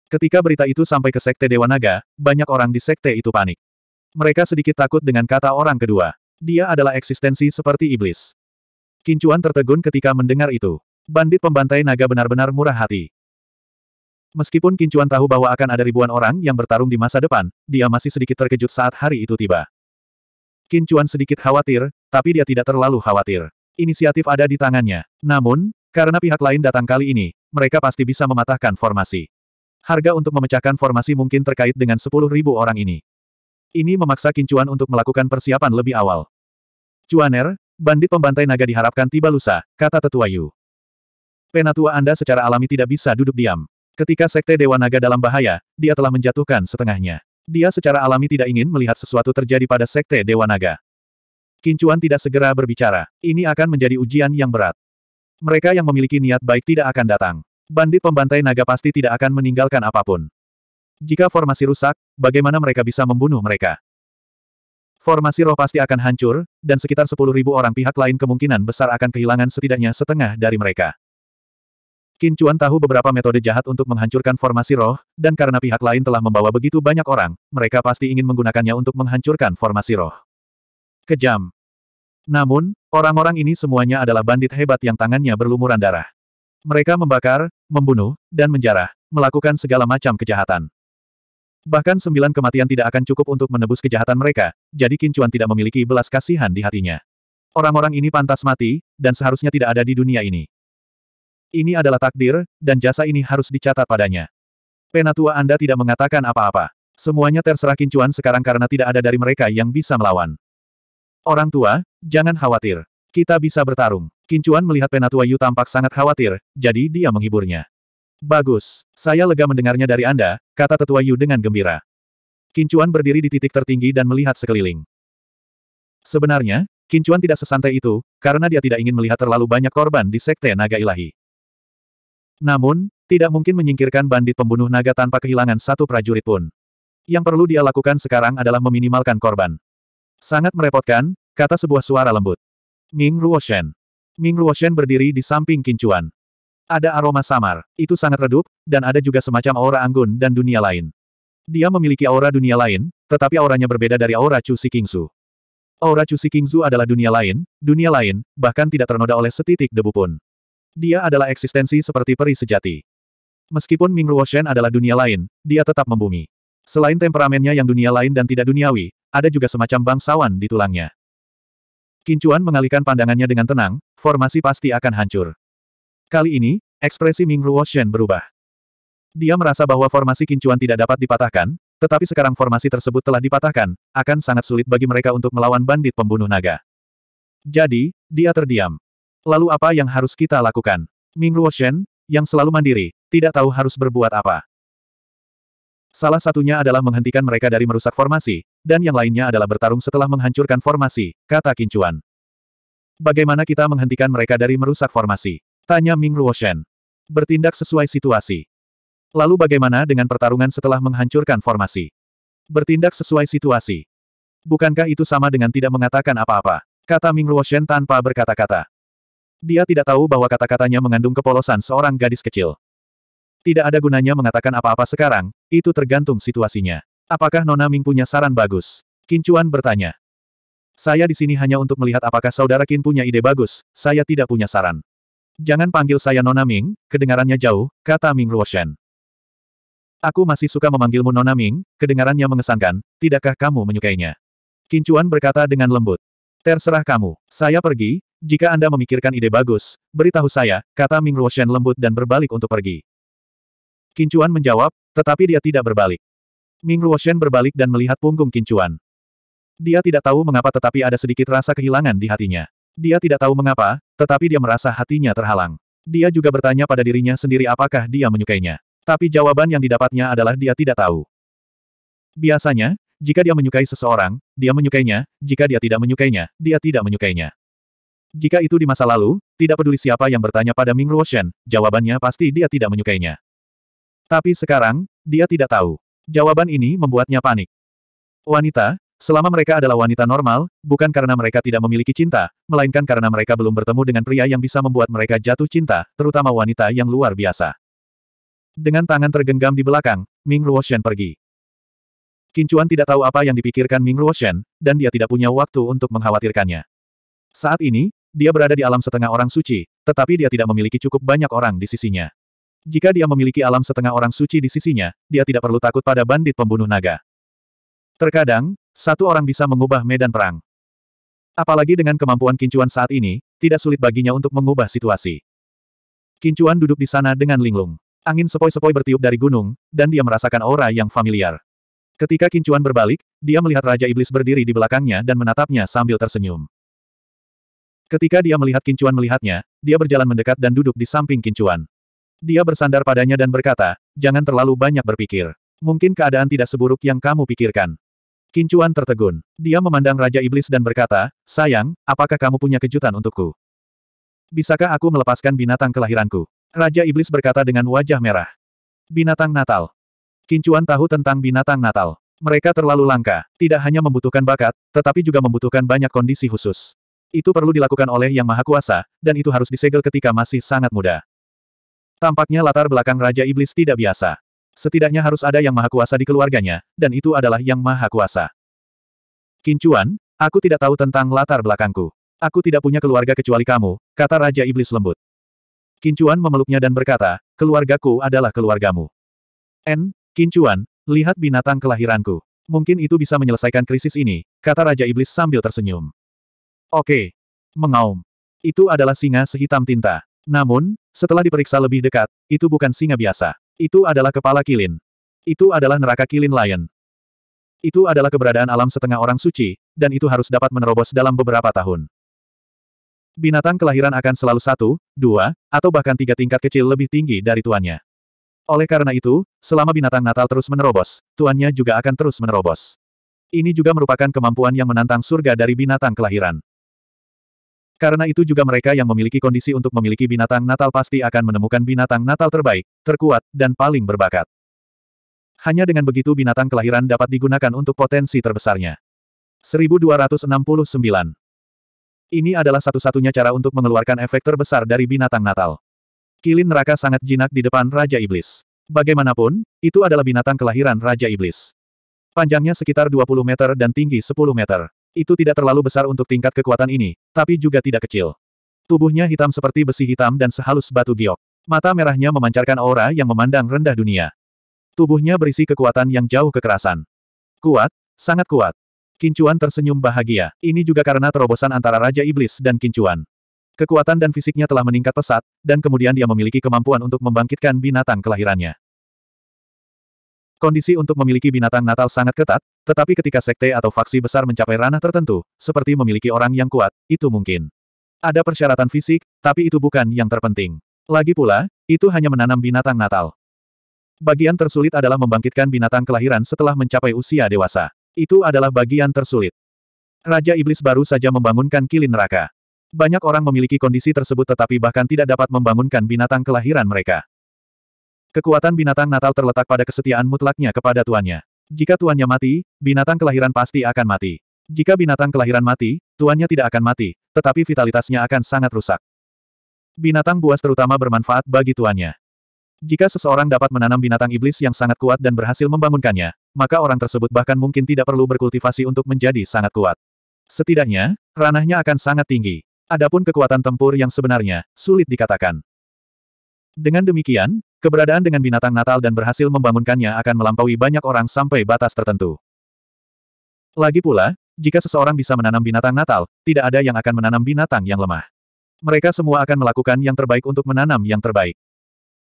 Ketika berita itu sampai ke Sekte Dewa Naga, banyak orang di Sekte itu panik. Mereka sedikit takut dengan kata orang kedua. Dia adalah eksistensi seperti iblis. Kincuan tertegun ketika mendengar itu. Bandit pembantai naga benar-benar murah hati. Meskipun Kincuan tahu bahwa akan ada ribuan orang yang bertarung di masa depan, dia masih sedikit terkejut saat hari itu tiba. Kincuan sedikit khawatir, tapi dia tidak terlalu khawatir. Inisiatif ada di tangannya. Namun, karena pihak lain datang kali ini, mereka pasti bisa mematahkan formasi. Harga untuk memecahkan formasi mungkin terkait dengan 10.000 orang ini. Ini memaksa Kincuan untuk melakukan persiapan lebih awal. Cuaner, bandit pembantai naga diharapkan tiba lusa, kata tetua Yu. Penatua Anda secara alami tidak bisa duduk diam. Ketika Sekte Dewa Naga dalam bahaya, dia telah menjatuhkan setengahnya. Dia secara alami tidak ingin melihat sesuatu terjadi pada Sekte Dewa Naga. Kincuan tidak segera berbicara. Ini akan menjadi ujian yang berat. Mereka yang memiliki niat baik tidak akan datang. Bandit pembantai naga pasti tidak akan meninggalkan apapun. Jika formasi rusak, bagaimana mereka bisa membunuh mereka? Formasi roh pasti akan hancur, dan sekitar 10.000 orang pihak lain kemungkinan besar akan kehilangan setidaknya setengah dari mereka. Qin Chuan tahu beberapa metode jahat untuk menghancurkan formasi roh, dan karena pihak lain telah membawa begitu banyak orang, mereka pasti ingin menggunakannya untuk menghancurkan formasi roh. Kejam. Namun, orang-orang ini semuanya adalah bandit hebat yang tangannya berlumuran darah. Mereka membakar, membunuh, dan menjarah, melakukan segala macam kejahatan. Bahkan sembilan kematian tidak akan cukup untuk menebus kejahatan mereka, jadi Qin Chuan tidak memiliki belas kasihan di hatinya. Orang-orang ini pantas mati, dan seharusnya tidak ada di dunia ini. Ini adalah takdir, dan jasa ini harus dicatat padanya. Penatua Anda tidak mengatakan apa-apa. Semuanya terserah kincuan sekarang karena tidak ada dari mereka yang bisa melawan. Orang tua, jangan khawatir. Kita bisa bertarung. Kincuan melihat Penatua Yu tampak sangat khawatir, jadi dia menghiburnya. Bagus, saya lega mendengarnya dari Anda, kata Tetua Yu dengan gembira. Kincuan berdiri di titik tertinggi dan melihat sekeliling. Sebenarnya, Kincuan tidak sesantai itu, karena dia tidak ingin melihat terlalu banyak korban di Sekte Naga Ilahi. Namun, tidak mungkin menyingkirkan bandit pembunuh naga tanpa kehilangan satu prajurit pun. Yang perlu dia lakukan sekarang adalah meminimalkan korban. Sangat merepotkan, kata sebuah suara lembut. Ming Ruoshen. Ming Ruoshen berdiri di samping Kincuan. Ada aroma samar, itu sangat redup, dan ada juga semacam aura anggun dan dunia lain. Dia memiliki aura dunia lain, tetapi auranya berbeda dari aura Chu Si Kingsu. Aura Chu Si Kingsu adalah dunia lain, dunia lain, bahkan tidak ternoda oleh setitik debu pun. Dia adalah eksistensi seperti peri sejati. Meskipun Ming Ruoshen adalah dunia lain, dia tetap membumi. Selain temperamennya yang dunia lain dan tidak duniawi, ada juga semacam bangsawan di tulangnya. Kincuan mengalihkan pandangannya dengan tenang, formasi pasti akan hancur. Kali ini, ekspresi Ming Ruoshen berubah. Dia merasa bahwa formasi kincuan tidak dapat dipatahkan, tetapi sekarang formasi tersebut telah dipatahkan, akan sangat sulit bagi mereka untuk melawan bandit pembunuh naga. Jadi, dia terdiam. Lalu apa yang harus kita lakukan? Ruo Shen, yang selalu mandiri, tidak tahu harus berbuat apa. Salah satunya adalah menghentikan mereka dari merusak formasi, dan yang lainnya adalah bertarung setelah menghancurkan formasi, kata Kincuan. Bagaimana kita menghentikan mereka dari merusak formasi? Tanya Ruo Shen. Bertindak sesuai situasi. Lalu bagaimana dengan pertarungan setelah menghancurkan formasi? Bertindak sesuai situasi. Bukankah itu sama dengan tidak mengatakan apa-apa? Kata Ruo Shen tanpa berkata-kata. Dia tidak tahu bahwa kata-katanya mengandung kepolosan seorang gadis kecil. Tidak ada gunanya mengatakan apa-apa sekarang, itu tergantung situasinya. Apakah Nona Ming punya saran bagus? Kincuan bertanya. Saya di sini hanya untuk melihat apakah saudara Kin punya ide bagus, saya tidak punya saran. Jangan panggil saya Nona Ming, kedengarannya jauh, kata Ming Ruoshan. Aku masih suka memanggilmu Nona Ming, kedengarannya mengesankan, tidakkah kamu menyukainya? Kincuan berkata dengan lembut. Terserah kamu, saya pergi, jika Anda memikirkan ide bagus, beritahu saya, kata Ming Ruoshen lembut dan berbalik untuk pergi. Kincuan menjawab, tetapi dia tidak berbalik. Ming Ruoshen berbalik dan melihat punggung Kincuan. Dia tidak tahu mengapa tetapi ada sedikit rasa kehilangan di hatinya. Dia tidak tahu mengapa, tetapi dia merasa hatinya terhalang. Dia juga bertanya pada dirinya sendiri apakah dia menyukainya. Tapi jawaban yang didapatnya adalah dia tidak tahu. Biasanya, jika dia menyukai seseorang, dia menyukainya, jika dia tidak menyukainya, dia tidak menyukainya. Jika itu di masa lalu, tidak peduli siapa yang bertanya pada Ming Ruoshen, jawabannya pasti dia tidak menyukainya. Tapi sekarang, dia tidak tahu. Jawaban ini membuatnya panik. Wanita, selama mereka adalah wanita normal, bukan karena mereka tidak memiliki cinta, melainkan karena mereka belum bertemu dengan pria yang bisa membuat mereka jatuh cinta, terutama wanita yang luar biasa. Dengan tangan tergenggam di belakang, Ming Ruoshen pergi. Kincuan tidak tahu apa yang dipikirkan Ming Ruoshen, dan dia tidak punya waktu untuk mengkhawatirkannya. Saat ini, dia berada di alam setengah orang suci, tetapi dia tidak memiliki cukup banyak orang di sisinya. Jika dia memiliki alam setengah orang suci di sisinya, dia tidak perlu takut pada bandit pembunuh naga. Terkadang, satu orang bisa mengubah medan perang. Apalagi dengan kemampuan kincuan saat ini, tidak sulit baginya untuk mengubah situasi. Kincuan duduk di sana dengan linglung. Angin sepoi-sepoi bertiup dari gunung, dan dia merasakan aura yang familiar. Ketika Kincuan berbalik, dia melihat Raja Iblis berdiri di belakangnya dan menatapnya sambil tersenyum. Ketika dia melihat Kincuan melihatnya, dia berjalan mendekat dan duduk di samping Kincuan. Dia bersandar padanya dan berkata, jangan terlalu banyak berpikir. Mungkin keadaan tidak seburuk yang kamu pikirkan. Kincuan tertegun. Dia memandang Raja Iblis dan berkata, sayang, apakah kamu punya kejutan untukku? Bisakah aku melepaskan binatang kelahiranku? Raja Iblis berkata dengan wajah merah. Binatang Natal. Kincuan tahu tentang binatang Natal. Mereka terlalu langka, tidak hanya membutuhkan bakat, tetapi juga membutuhkan banyak kondisi khusus. Itu perlu dilakukan oleh Yang Maha Kuasa, dan itu harus disegel ketika masih sangat muda. Tampaknya latar belakang Raja Iblis tidak biasa. Setidaknya harus ada Yang Maha Kuasa di keluarganya, dan itu adalah Yang Maha Kuasa. Kincuan, aku tidak tahu tentang latar belakangku. Aku tidak punya keluarga kecuali kamu, kata Raja Iblis lembut. Kincuan memeluknya dan berkata, keluargaku adalah keluargamu. N, Kincuan, lihat binatang kelahiranku. Mungkin itu bisa menyelesaikan krisis ini, kata Raja Iblis sambil tersenyum. Oke. Mengaum. Itu adalah singa sehitam tinta. Namun, setelah diperiksa lebih dekat, itu bukan singa biasa. Itu adalah kepala kilin. Itu adalah neraka kilin lion. Itu adalah keberadaan alam setengah orang suci, dan itu harus dapat menerobos dalam beberapa tahun. Binatang kelahiran akan selalu satu, dua, atau bahkan tiga tingkat kecil lebih tinggi dari tuannya. Oleh karena itu, selama binatang Natal terus menerobos, tuannya juga akan terus menerobos. Ini juga merupakan kemampuan yang menantang surga dari binatang kelahiran. Karena itu juga mereka yang memiliki kondisi untuk memiliki binatang natal pasti akan menemukan binatang natal terbaik, terkuat, dan paling berbakat. Hanya dengan begitu binatang kelahiran dapat digunakan untuk potensi terbesarnya. 1269 Ini adalah satu-satunya cara untuk mengeluarkan efek terbesar dari binatang natal. Kilin neraka sangat jinak di depan Raja Iblis. Bagaimanapun, itu adalah binatang kelahiran Raja Iblis. Panjangnya sekitar 20 meter dan tinggi 10 meter. Itu tidak terlalu besar untuk tingkat kekuatan ini, tapi juga tidak kecil. Tubuhnya hitam seperti besi hitam dan sehalus batu giok. Mata merahnya memancarkan aura yang memandang rendah dunia. Tubuhnya berisi kekuatan yang jauh kekerasan. Kuat, sangat kuat. Kincuan tersenyum bahagia. Ini juga karena terobosan antara Raja Iblis dan Kincuan. Kekuatan dan fisiknya telah meningkat pesat, dan kemudian dia memiliki kemampuan untuk membangkitkan binatang kelahirannya. Kondisi untuk memiliki binatang natal sangat ketat, tetapi ketika sekte atau faksi besar mencapai ranah tertentu, seperti memiliki orang yang kuat, itu mungkin. Ada persyaratan fisik, tapi itu bukan yang terpenting. Lagi pula, itu hanya menanam binatang natal. Bagian tersulit adalah membangkitkan binatang kelahiran setelah mencapai usia dewasa. Itu adalah bagian tersulit. Raja Iblis baru saja membangunkan kilin neraka. Banyak orang memiliki kondisi tersebut tetapi bahkan tidak dapat membangunkan binatang kelahiran mereka. Kekuatan binatang natal terletak pada kesetiaan mutlaknya kepada tuannya. Jika tuannya mati, binatang kelahiran pasti akan mati. Jika binatang kelahiran mati, tuannya tidak akan mati, tetapi vitalitasnya akan sangat rusak. Binatang buas terutama bermanfaat bagi tuannya. Jika seseorang dapat menanam binatang iblis yang sangat kuat dan berhasil membangunkannya, maka orang tersebut bahkan mungkin tidak perlu berkultivasi untuk menjadi sangat kuat. Setidaknya, ranahnya akan sangat tinggi. Adapun kekuatan tempur yang sebenarnya, sulit dikatakan. Dengan demikian, Keberadaan dengan binatang natal dan berhasil membangunkannya akan melampaui banyak orang sampai batas tertentu. Lagi pula, jika seseorang bisa menanam binatang natal, tidak ada yang akan menanam binatang yang lemah. Mereka semua akan melakukan yang terbaik untuk menanam yang terbaik.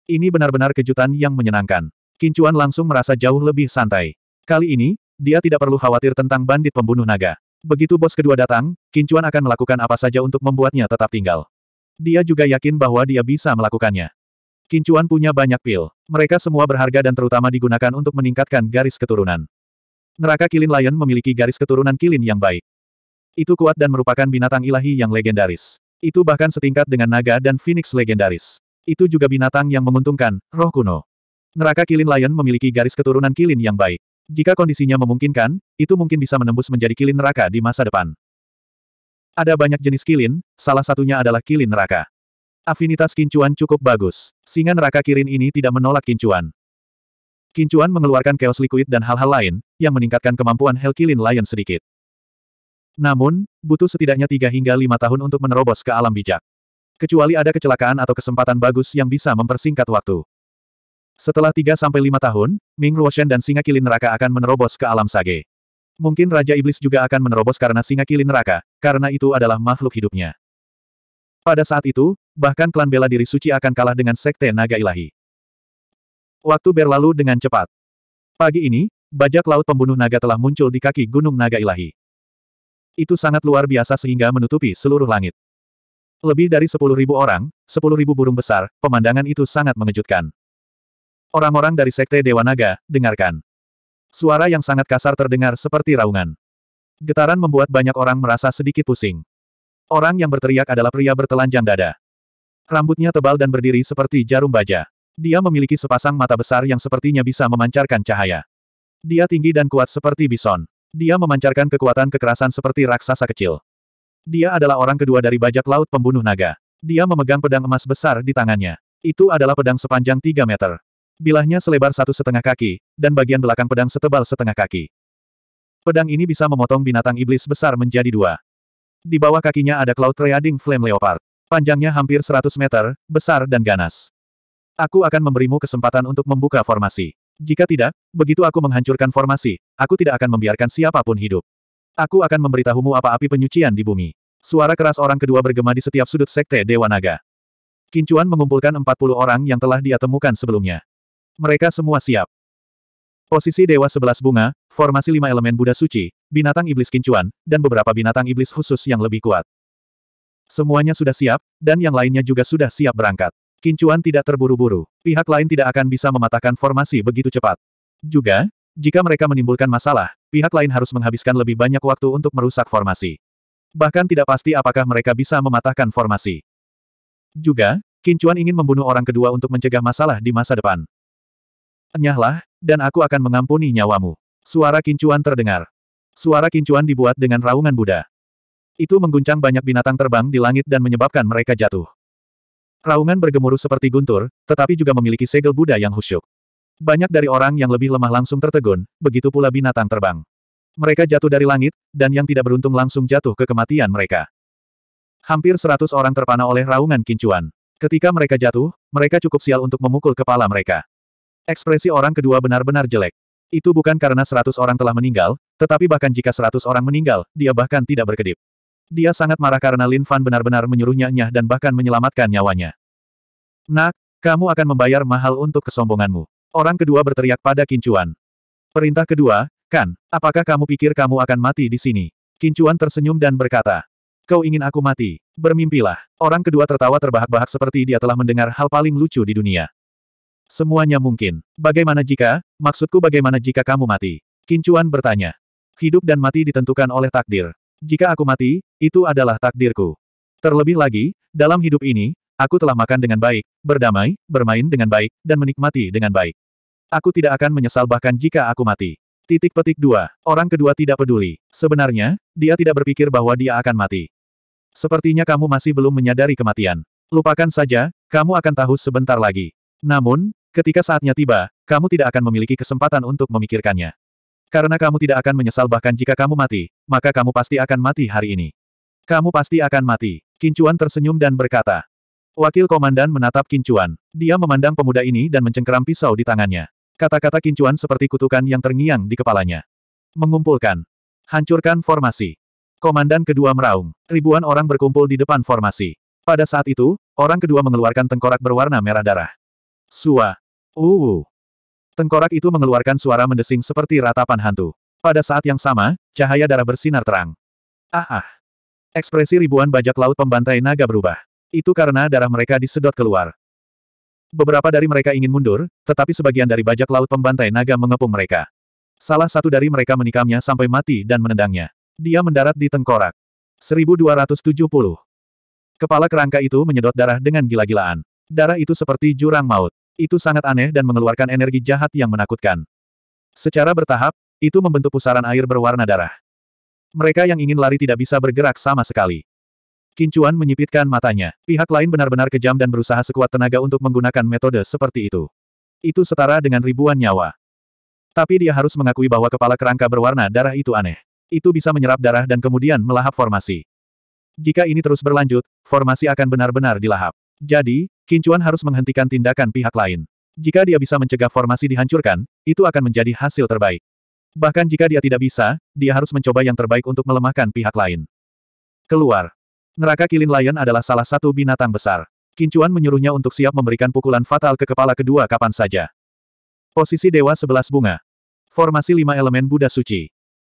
Ini benar-benar kejutan yang menyenangkan. Kincuan langsung merasa jauh lebih santai. Kali ini, dia tidak perlu khawatir tentang bandit pembunuh naga. Begitu bos kedua datang, Kincuan akan melakukan apa saja untuk membuatnya tetap tinggal. Dia juga yakin bahwa dia bisa melakukannya. Kincuan punya banyak pil. Mereka semua berharga dan terutama digunakan untuk meningkatkan garis keturunan. Neraka Kilin Lion memiliki garis keturunan Kilin yang baik. Itu kuat dan merupakan binatang ilahi yang legendaris. Itu bahkan setingkat dengan naga dan phoenix legendaris. Itu juga binatang yang menguntungkan, roh kuno. Neraka Kilin Lion memiliki garis keturunan Kilin yang baik. Jika kondisinya memungkinkan, itu mungkin bisa menembus menjadi Kilin neraka di masa depan. Ada banyak jenis Kilin, salah satunya adalah Kilin neraka. Afinitas kincuan cukup bagus. Singa neraka kirin ini tidak menolak kincuan. Kincuan mengeluarkan chaos liquid dan hal-hal lain, yang meningkatkan kemampuan Helkilin Lion sedikit. Namun, butuh setidaknya 3 hingga 5 tahun untuk menerobos ke alam bijak. Kecuali ada kecelakaan atau kesempatan bagus yang bisa mempersingkat waktu. Setelah 3-5 tahun, Ming Ruoshen dan Singa Kilin Neraka akan menerobos ke alam sage. Mungkin Raja Iblis juga akan menerobos karena Singa Kilin Neraka, karena itu adalah makhluk hidupnya. Pada saat itu, bahkan klan bela diri suci akan kalah dengan sekte naga ilahi. Waktu berlalu dengan cepat. Pagi ini, bajak laut pembunuh naga telah muncul di kaki gunung naga ilahi. Itu sangat luar biasa sehingga menutupi seluruh langit. Lebih dari 10.000 orang, 10.000 burung besar, pemandangan itu sangat mengejutkan. Orang-orang dari sekte Dewa Naga, dengarkan. Suara yang sangat kasar terdengar seperti raungan. Getaran membuat banyak orang merasa sedikit pusing. Orang yang berteriak adalah pria bertelanjang dada. Rambutnya tebal dan berdiri seperti jarum baja. Dia memiliki sepasang mata besar yang sepertinya bisa memancarkan cahaya. Dia tinggi dan kuat seperti bison. Dia memancarkan kekuatan kekerasan seperti raksasa kecil. Dia adalah orang kedua dari bajak laut pembunuh naga. Dia memegang pedang emas besar di tangannya. Itu adalah pedang sepanjang 3 meter. Bilahnya selebar satu setengah kaki, dan bagian belakang pedang setebal setengah kaki. Pedang ini bisa memotong binatang iblis besar menjadi dua. Di bawah kakinya ada Cloud Trading Flame Leopard. Panjangnya hampir 100 meter, besar dan ganas. Aku akan memberimu kesempatan untuk membuka formasi. Jika tidak, begitu aku menghancurkan formasi, aku tidak akan membiarkan siapapun hidup. Aku akan memberitahumu apa api penyucian di bumi. Suara keras orang kedua bergema di setiap sudut sekte Dewa Naga. Kincuan mengumpulkan 40 orang yang telah dia temukan sebelumnya. Mereka semua siap. Posisi Dewa Sebelas Bunga, formasi lima elemen Buddha Suci, binatang iblis kincuan, dan beberapa binatang iblis khusus yang lebih kuat. Semuanya sudah siap, dan yang lainnya juga sudah siap berangkat. Kincuan tidak terburu-buru. Pihak lain tidak akan bisa mematahkan formasi begitu cepat. Juga, jika mereka menimbulkan masalah, pihak lain harus menghabiskan lebih banyak waktu untuk merusak formasi. Bahkan tidak pasti apakah mereka bisa mematahkan formasi. Juga, Kincuan ingin membunuh orang kedua untuk mencegah masalah di masa depan nyahlah dan aku akan mengampuni nyawamu. Suara kincuan terdengar. Suara kincuan dibuat dengan raungan Buddha. Itu mengguncang banyak binatang terbang di langit dan menyebabkan mereka jatuh. Raungan bergemuruh seperti guntur, tetapi juga memiliki segel Buddha yang khusyuk. Banyak dari orang yang lebih lemah langsung tertegun, begitu pula binatang terbang. Mereka jatuh dari langit, dan yang tidak beruntung langsung jatuh ke kematian mereka. Hampir seratus orang terpana oleh raungan kincuan. Ketika mereka jatuh, mereka cukup sial untuk memukul kepala mereka. Ekspresi orang kedua benar-benar jelek. Itu bukan karena seratus orang telah meninggal, tetapi bahkan jika seratus orang meninggal, dia bahkan tidak berkedip. Dia sangat marah karena Lin Fan benar-benar menyuruhnya nyah dan bahkan menyelamatkan nyawanya. Nak, kamu akan membayar mahal untuk kesombonganmu. Orang kedua berteriak pada Kincuan. Perintah kedua, kan, apakah kamu pikir kamu akan mati di sini? Kincuan tersenyum dan berkata, Kau ingin aku mati? Bermimpilah. Orang kedua tertawa terbahak-bahak seperti dia telah mendengar hal paling lucu di dunia. Semuanya mungkin. Bagaimana jika, maksudku bagaimana jika kamu mati? Kincuan bertanya. Hidup dan mati ditentukan oleh takdir. Jika aku mati, itu adalah takdirku. Terlebih lagi, dalam hidup ini, aku telah makan dengan baik, berdamai, bermain dengan baik, dan menikmati dengan baik. Aku tidak akan menyesal bahkan jika aku mati. Titik petik dua, orang kedua tidak peduli. Sebenarnya, dia tidak berpikir bahwa dia akan mati. Sepertinya kamu masih belum menyadari kematian. Lupakan saja, kamu akan tahu sebentar lagi. Namun, Ketika saatnya tiba, kamu tidak akan memiliki kesempatan untuk memikirkannya. Karena kamu tidak akan menyesal bahkan jika kamu mati, maka kamu pasti akan mati hari ini. Kamu pasti akan mati. Kincuan tersenyum dan berkata. Wakil komandan menatap Kincuan. Dia memandang pemuda ini dan mencengkeram pisau di tangannya. Kata-kata Kincuan seperti kutukan yang terngiang di kepalanya. Mengumpulkan. Hancurkan formasi. Komandan kedua meraung. Ribuan orang berkumpul di depan formasi. Pada saat itu, orang kedua mengeluarkan tengkorak berwarna merah darah. Sua. Uh. Tengkorak itu mengeluarkan suara mendesing seperti ratapan hantu. Pada saat yang sama, cahaya darah bersinar terang. Ah ah. Ekspresi ribuan bajak laut pembantai naga berubah. Itu karena darah mereka disedot keluar. Beberapa dari mereka ingin mundur, tetapi sebagian dari bajak laut pembantai naga mengepung mereka. Salah satu dari mereka menikamnya sampai mati dan menendangnya. Dia mendarat di tengkorak. 1270. Kepala kerangka itu menyedot darah dengan gila-gilaan. Darah itu seperti jurang maut. Itu sangat aneh dan mengeluarkan energi jahat yang menakutkan. Secara bertahap, itu membentuk pusaran air berwarna darah. Mereka yang ingin lari tidak bisa bergerak sama sekali. Kincuan menyipitkan matanya. Pihak lain benar-benar kejam dan berusaha sekuat tenaga untuk menggunakan metode seperti itu. Itu setara dengan ribuan nyawa. Tapi dia harus mengakui bahwa kepala kerangka berwarna darah itu aneh. Itu bisa menyerap darah dan kemudian melahap formasi. Jika ini terus berlanjut, formasi akan benar-benar dilahap. Jadi, Kincuan harus menghentikan tindakan pihak lain. Jika dia bisa mencegah formasi dihancurkan, itu akan menjadi hasil terbaik. Bahkan jika dia tidak bisa, dia harus mencoba yang terbaik untuk melemahkan pihak lain. Keluar. Neraka Kilin Lion adalah salah satu binatang besar. Kincuan menyuruhnya untuk siap memberikan pukulan fatal ke kepala kedua kapan saja. Posisi Dewa Sebelas Bunga. Formasi lima elemen Buddha Suci.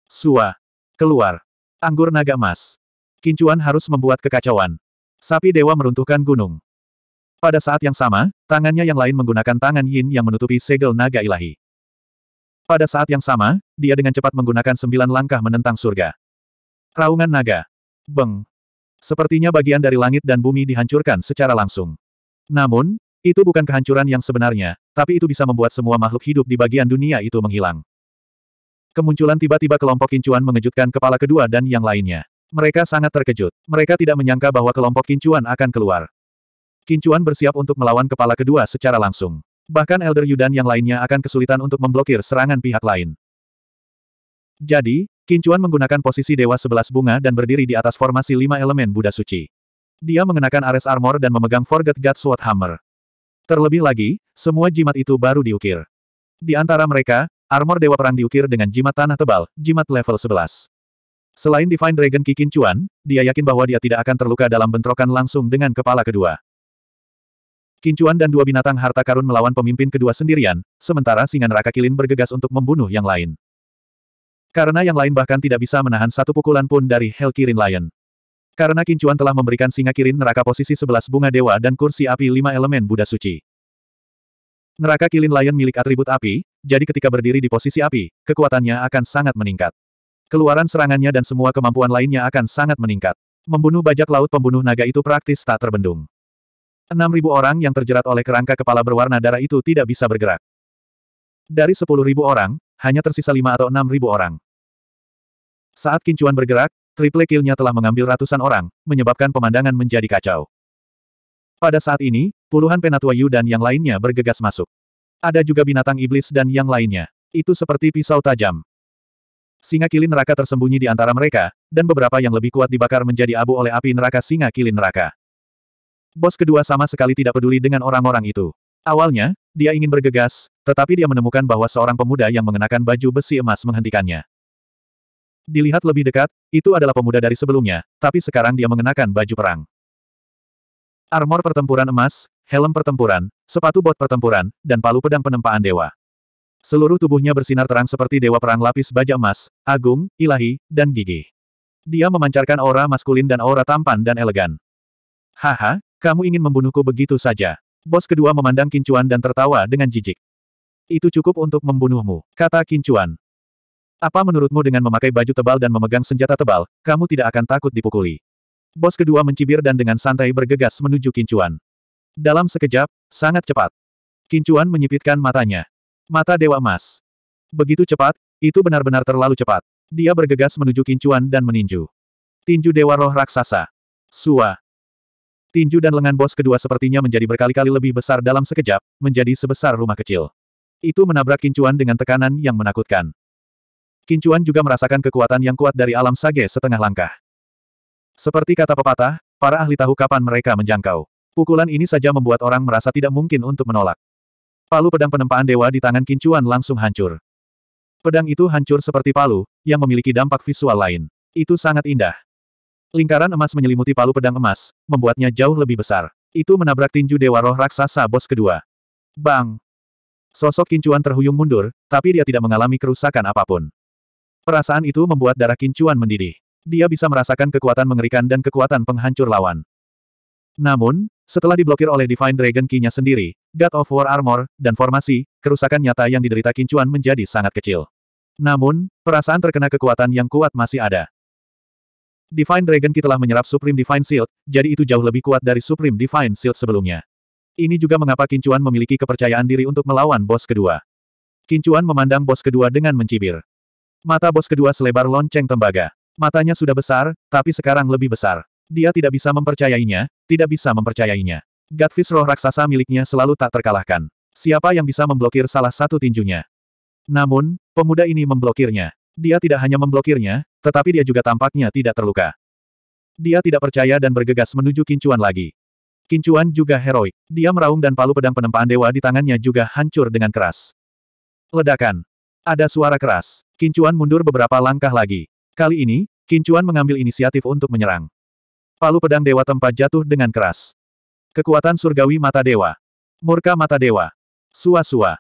Sua. Keluar. Anggur naga emas. Kincuan harus membuat kekacauan. Sapi dewa meruntuhkan gunung. Pada saat yang sama, tangannya yang lain menggunakan tangan Yin yang menutupi segel naga ilahi. Pada saat yang sama, dia dengan cepat menggunakan sembilan langkah menentang surga. Raungan naga. Beng. Sepertinya bagian dari langit dan bumi dihancurkan secara langsung. Namun, itu bukan kehancuran yang sebenarnya, tapi itu bisa membuat semua makhluk hidup di bagian dunia itu menghilang. Kemunculan tiba-tiba kelompok kincuan mengejutkan kepala kedua dan yang lainnya. Mereka sangat terkejut. Mereka tidak menyangka bahwa kelompok kincuan akan keluar. Kincuan bersiap untuk melawan kepala kedua secara langsung. Bahkan Elder Yudan yang lainnya akan kesulitan untuk memblokir serangan pihak lain. Jadi, Kincuan menggunakan posisi Dewa Sebelas Bunga dan berdiri di atas formasi lima elemen Buddha Suci. Dia mengenakan Ares Armor dan memegang Forget God Sword Hammer. Terlebih lagi, semua jimat itu baru diukir. Di antara mereka, armor Dewa Perang diukir dengan jimat tanah tebal, jimat level 11. Selain Divine Dragon Kikin Chuan, dia yakin bahwa dia tidak akan terluka dalam bentrokan langsung dengan kepala kedua. Kincuan dan dua binatang harta karun melawan pemimpin kedua sendirian, sementara singa neraka kilin bergegas untuk membunuh yang lain. Karena yang lain bahkan tidak bisa menahan satu pukulan pun dari Hell Kirin Lion. Karena Kincuan telah memberikan singa kirin neraka posisi sebelas bunga dewa dan kursi api lima elemen Buddha suci. Neraka kilin Lion milik atribut api, jadi ketika berdiri di posisi api, kekuatannya akan sangat meningkat. Keluaran serangannya dan semua kemampuan lainnya akan sangat meningkat. Membunuh bajak laut pembunuh naga itu praktis tak terbendung ribu orang yang terjerat oleh kerangka kepala berwarna darah itu tidak bisa bergerak. Dari sepuluh ribu orang, hanya tersisa lima atau enam ribu orang. Saat kincuan bergerak, triple kill-nya telah mengambil ratusan orang, menyebabkan pemandangan menjadi kacau. Pada saat ini, puluhan penatua Yu dan yang lainnya bergegas masuk. Ada juga binatang iblis dan yang lainnya. Itu seperti pisau tajam. Singa kilin neraka tersembunyi di antara mereka, dan beberapa yang lebih kuat dibakar menjadi abu oleh api neraka singa kilin neraka. Bos kedua sama sekali tidak peduli dengan orang-orang itu. Awalnya, dia ingin bergegas, tetapi dia menemukan bahwa seorang pemuda yang mengenakan baju besi emas menghentikannya. Dilihat lebih dekat, itu adalah pemuda dari sebelumnya, tapi sekarang dia mengenakan baju perang. Armor pertempuran emas, helm pertempuran, sepatu bot pertempuran, dan palu pedang penempaan dewa. Seluruh tubuhnya bersinar terang seperti dewa perang lapis baja emas, agung, ilahi, dan gigih. Dia memancarkan aura maskulin dan aura tampan dan elegan. Haha, kamu ingin membunuhku begitu saja. Bos kedua memandang Kincuan dan tertawa dengan jijik. Itu cukup untuk membunuhmu, kata Kincuan. Apa menurutmu dengan memakai baju tebal dan memegang senjata tebal, kamu tidak akan takut dipukuli? Bos kedua mencibir dan dengan santai bergegas menuju Kincuan. Dalam sekejap, sangat cepat. Kincuan menyipitkan matanya. Mata Dewa Emas. Begitu cepat, itu benar-benar terlalu cepat. Dia bergegas menuju Kincuan dan meninju. Tinju Dewa Roh Raksasa. Suah. Tinju dan lengan bos kedua sepertinya menjadi berkali-kali lebih besar dalam sekejap, menjadi sebesar rumah kecil. Itu menabrak Kincuan dengan tekanan yang menakutkan. Kincuan juga merasakan kekuatan yang kuat dari alam sage setengah langkah. Seperti kata pepatah, para ahli tahu kapan mereka menjangkau. Pukulan ini saja membuat orang merasa tidak mungkin untuk menolak. Palu pedang penempaan dewa di tangan Kincuan langsung hancur. Pedang itu hancur seperti palu, yang memiliki dampak visual lain. Itu sangat indah. Lingkaran emas menyelimuti palu pedang emas, membuatnya jauh lebih besar. Itu menabrak tinju Dewa Roh Raksasa bos kedua. Bang! Sosok kincuan terhuyung mundur, tapi dia tidak mengalami kerusakan apapun. Perasaan itu membuat darah kincuan mendidih. Dia bisa merasakan kekuatan mengerikan dan kekuatan penghancur lawan. Namun, setelah diblokir oleh Divine Dragon Key-nya sendiri, God of War Armor, dan formasi, kerusakan nyata yang diderita kincuan menjadi sangat kecil. Namun, perasaan terkena kekuatan yang kuat masih ada. Divine Dragon Ki telah menyerap Supreme Divine Shield, jadi itu jauh lebih kuat dari Supreme Divine Shield sebelumnya. Ini juga mengapa Kincuan memiliki kepercayaan diri untuk melawan bos kedua. Kincuan memandang bos kedua dengan mencibir. Mata bos kedua selebar lonceng tembaga. Matanya sudah besar, tapi sekarang lebih besar. Dia tidak bisa mempercayainya, tidak bisa mempercayainya. Godfish roh raksasa miliknya selalu tak terkalahkan. Siapa yang bisa memblokir salah satu tinjunya? Namun, pemuda ini memblokirnya. Dia tidak hanya memblokirnya, tetapi dia juga tampaknya tidak terluka. Dia tidak percaya dan bergegas menuju Kincuan lagi. Kincuan juga heroik. Dia meraung dan palu pedang penempaan dewa di tangannya juga hancur dengan keras. Ledakan. Ada suara keras. Kincuan mundur beberapa langkah lagi. Kali ini, Kincuan mengambil inisiatif untuk menyerang. Palu pedang dewa tempat jatuh dengan keras. Kekuatan surgawi mata dewa. Murka mata dewa. Sua-sua.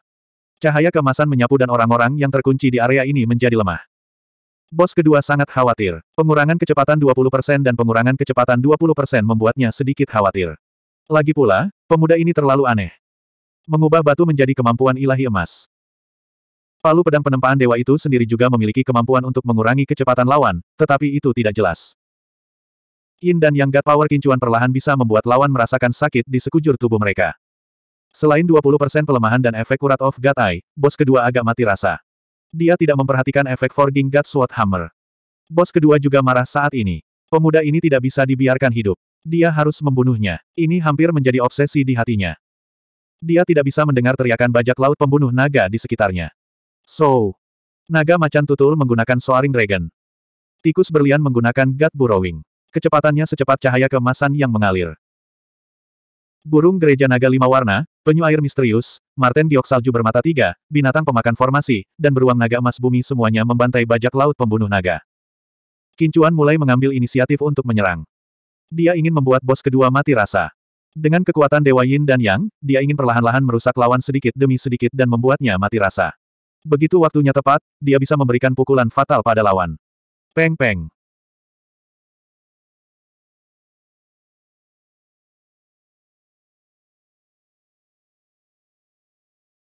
Cahaya kemasan menyapu dan orang-orang yang terkunci di area ini menjadi lemah. Bos kedua sangat khawatir. Pengurangan kecepatan 20% dan pengurangan kecepatan 20% membuatnya sedikit khawatir. Lagi pula, pemuda ini terlalu aneh. Mengubah batu menjadi kemampuan ilahi emas. Palu pedang penempaan dewa itu sendiri juga memiliki kemampuan untuk mengurangi kecepatan lawan, tetapi itu tidak jelas. Yin dan Yang God Power kincuan perlahan bisa membuat lawan merasakan sakit di sekujur tubuh mereka. Selain 20% pelemahan dan efek urat of God Eye, bos kedua agak mati rasa. Dia tidak memperhatikan efek Forging God Sword Hammer. Bos kedua juga marah saat ini. Pemuda ini tidak bisa dibiarkan hidup. Dia harus membunuhnya. Ini hampir menjadi obsesi di hatinya. Dia tidak bisa mendengar teriakan bajak laut pembunuh naga di sekitarnya. So, naga macan tutul menggunakan Soaring Dragon. Tikus berlian menggunakan God Burrowing. Kecepatannya secepat cahaya kemasan yang mengalir. Burung gereja naga lima warna, penyu air misterius, marten giok salju bermata tiga, binatang pemakan formasi, dan beruang naga emas bumi semuanya membantai bajak laut pembunuh naga. Kincuan mulai mengambil inisiatif untuk menyerang. Dia ingin membuat bos kedua mati rasa. Dengan kekuatan Dewa Yin dan Yang, dia ingin perlahan-lahan merusak lawan sedikit demi sedikit dan membuatnya mati rasa. Begitu waktunya tepat, dia bisa memberikan pukulan fatal pada lawan. Peng-peng.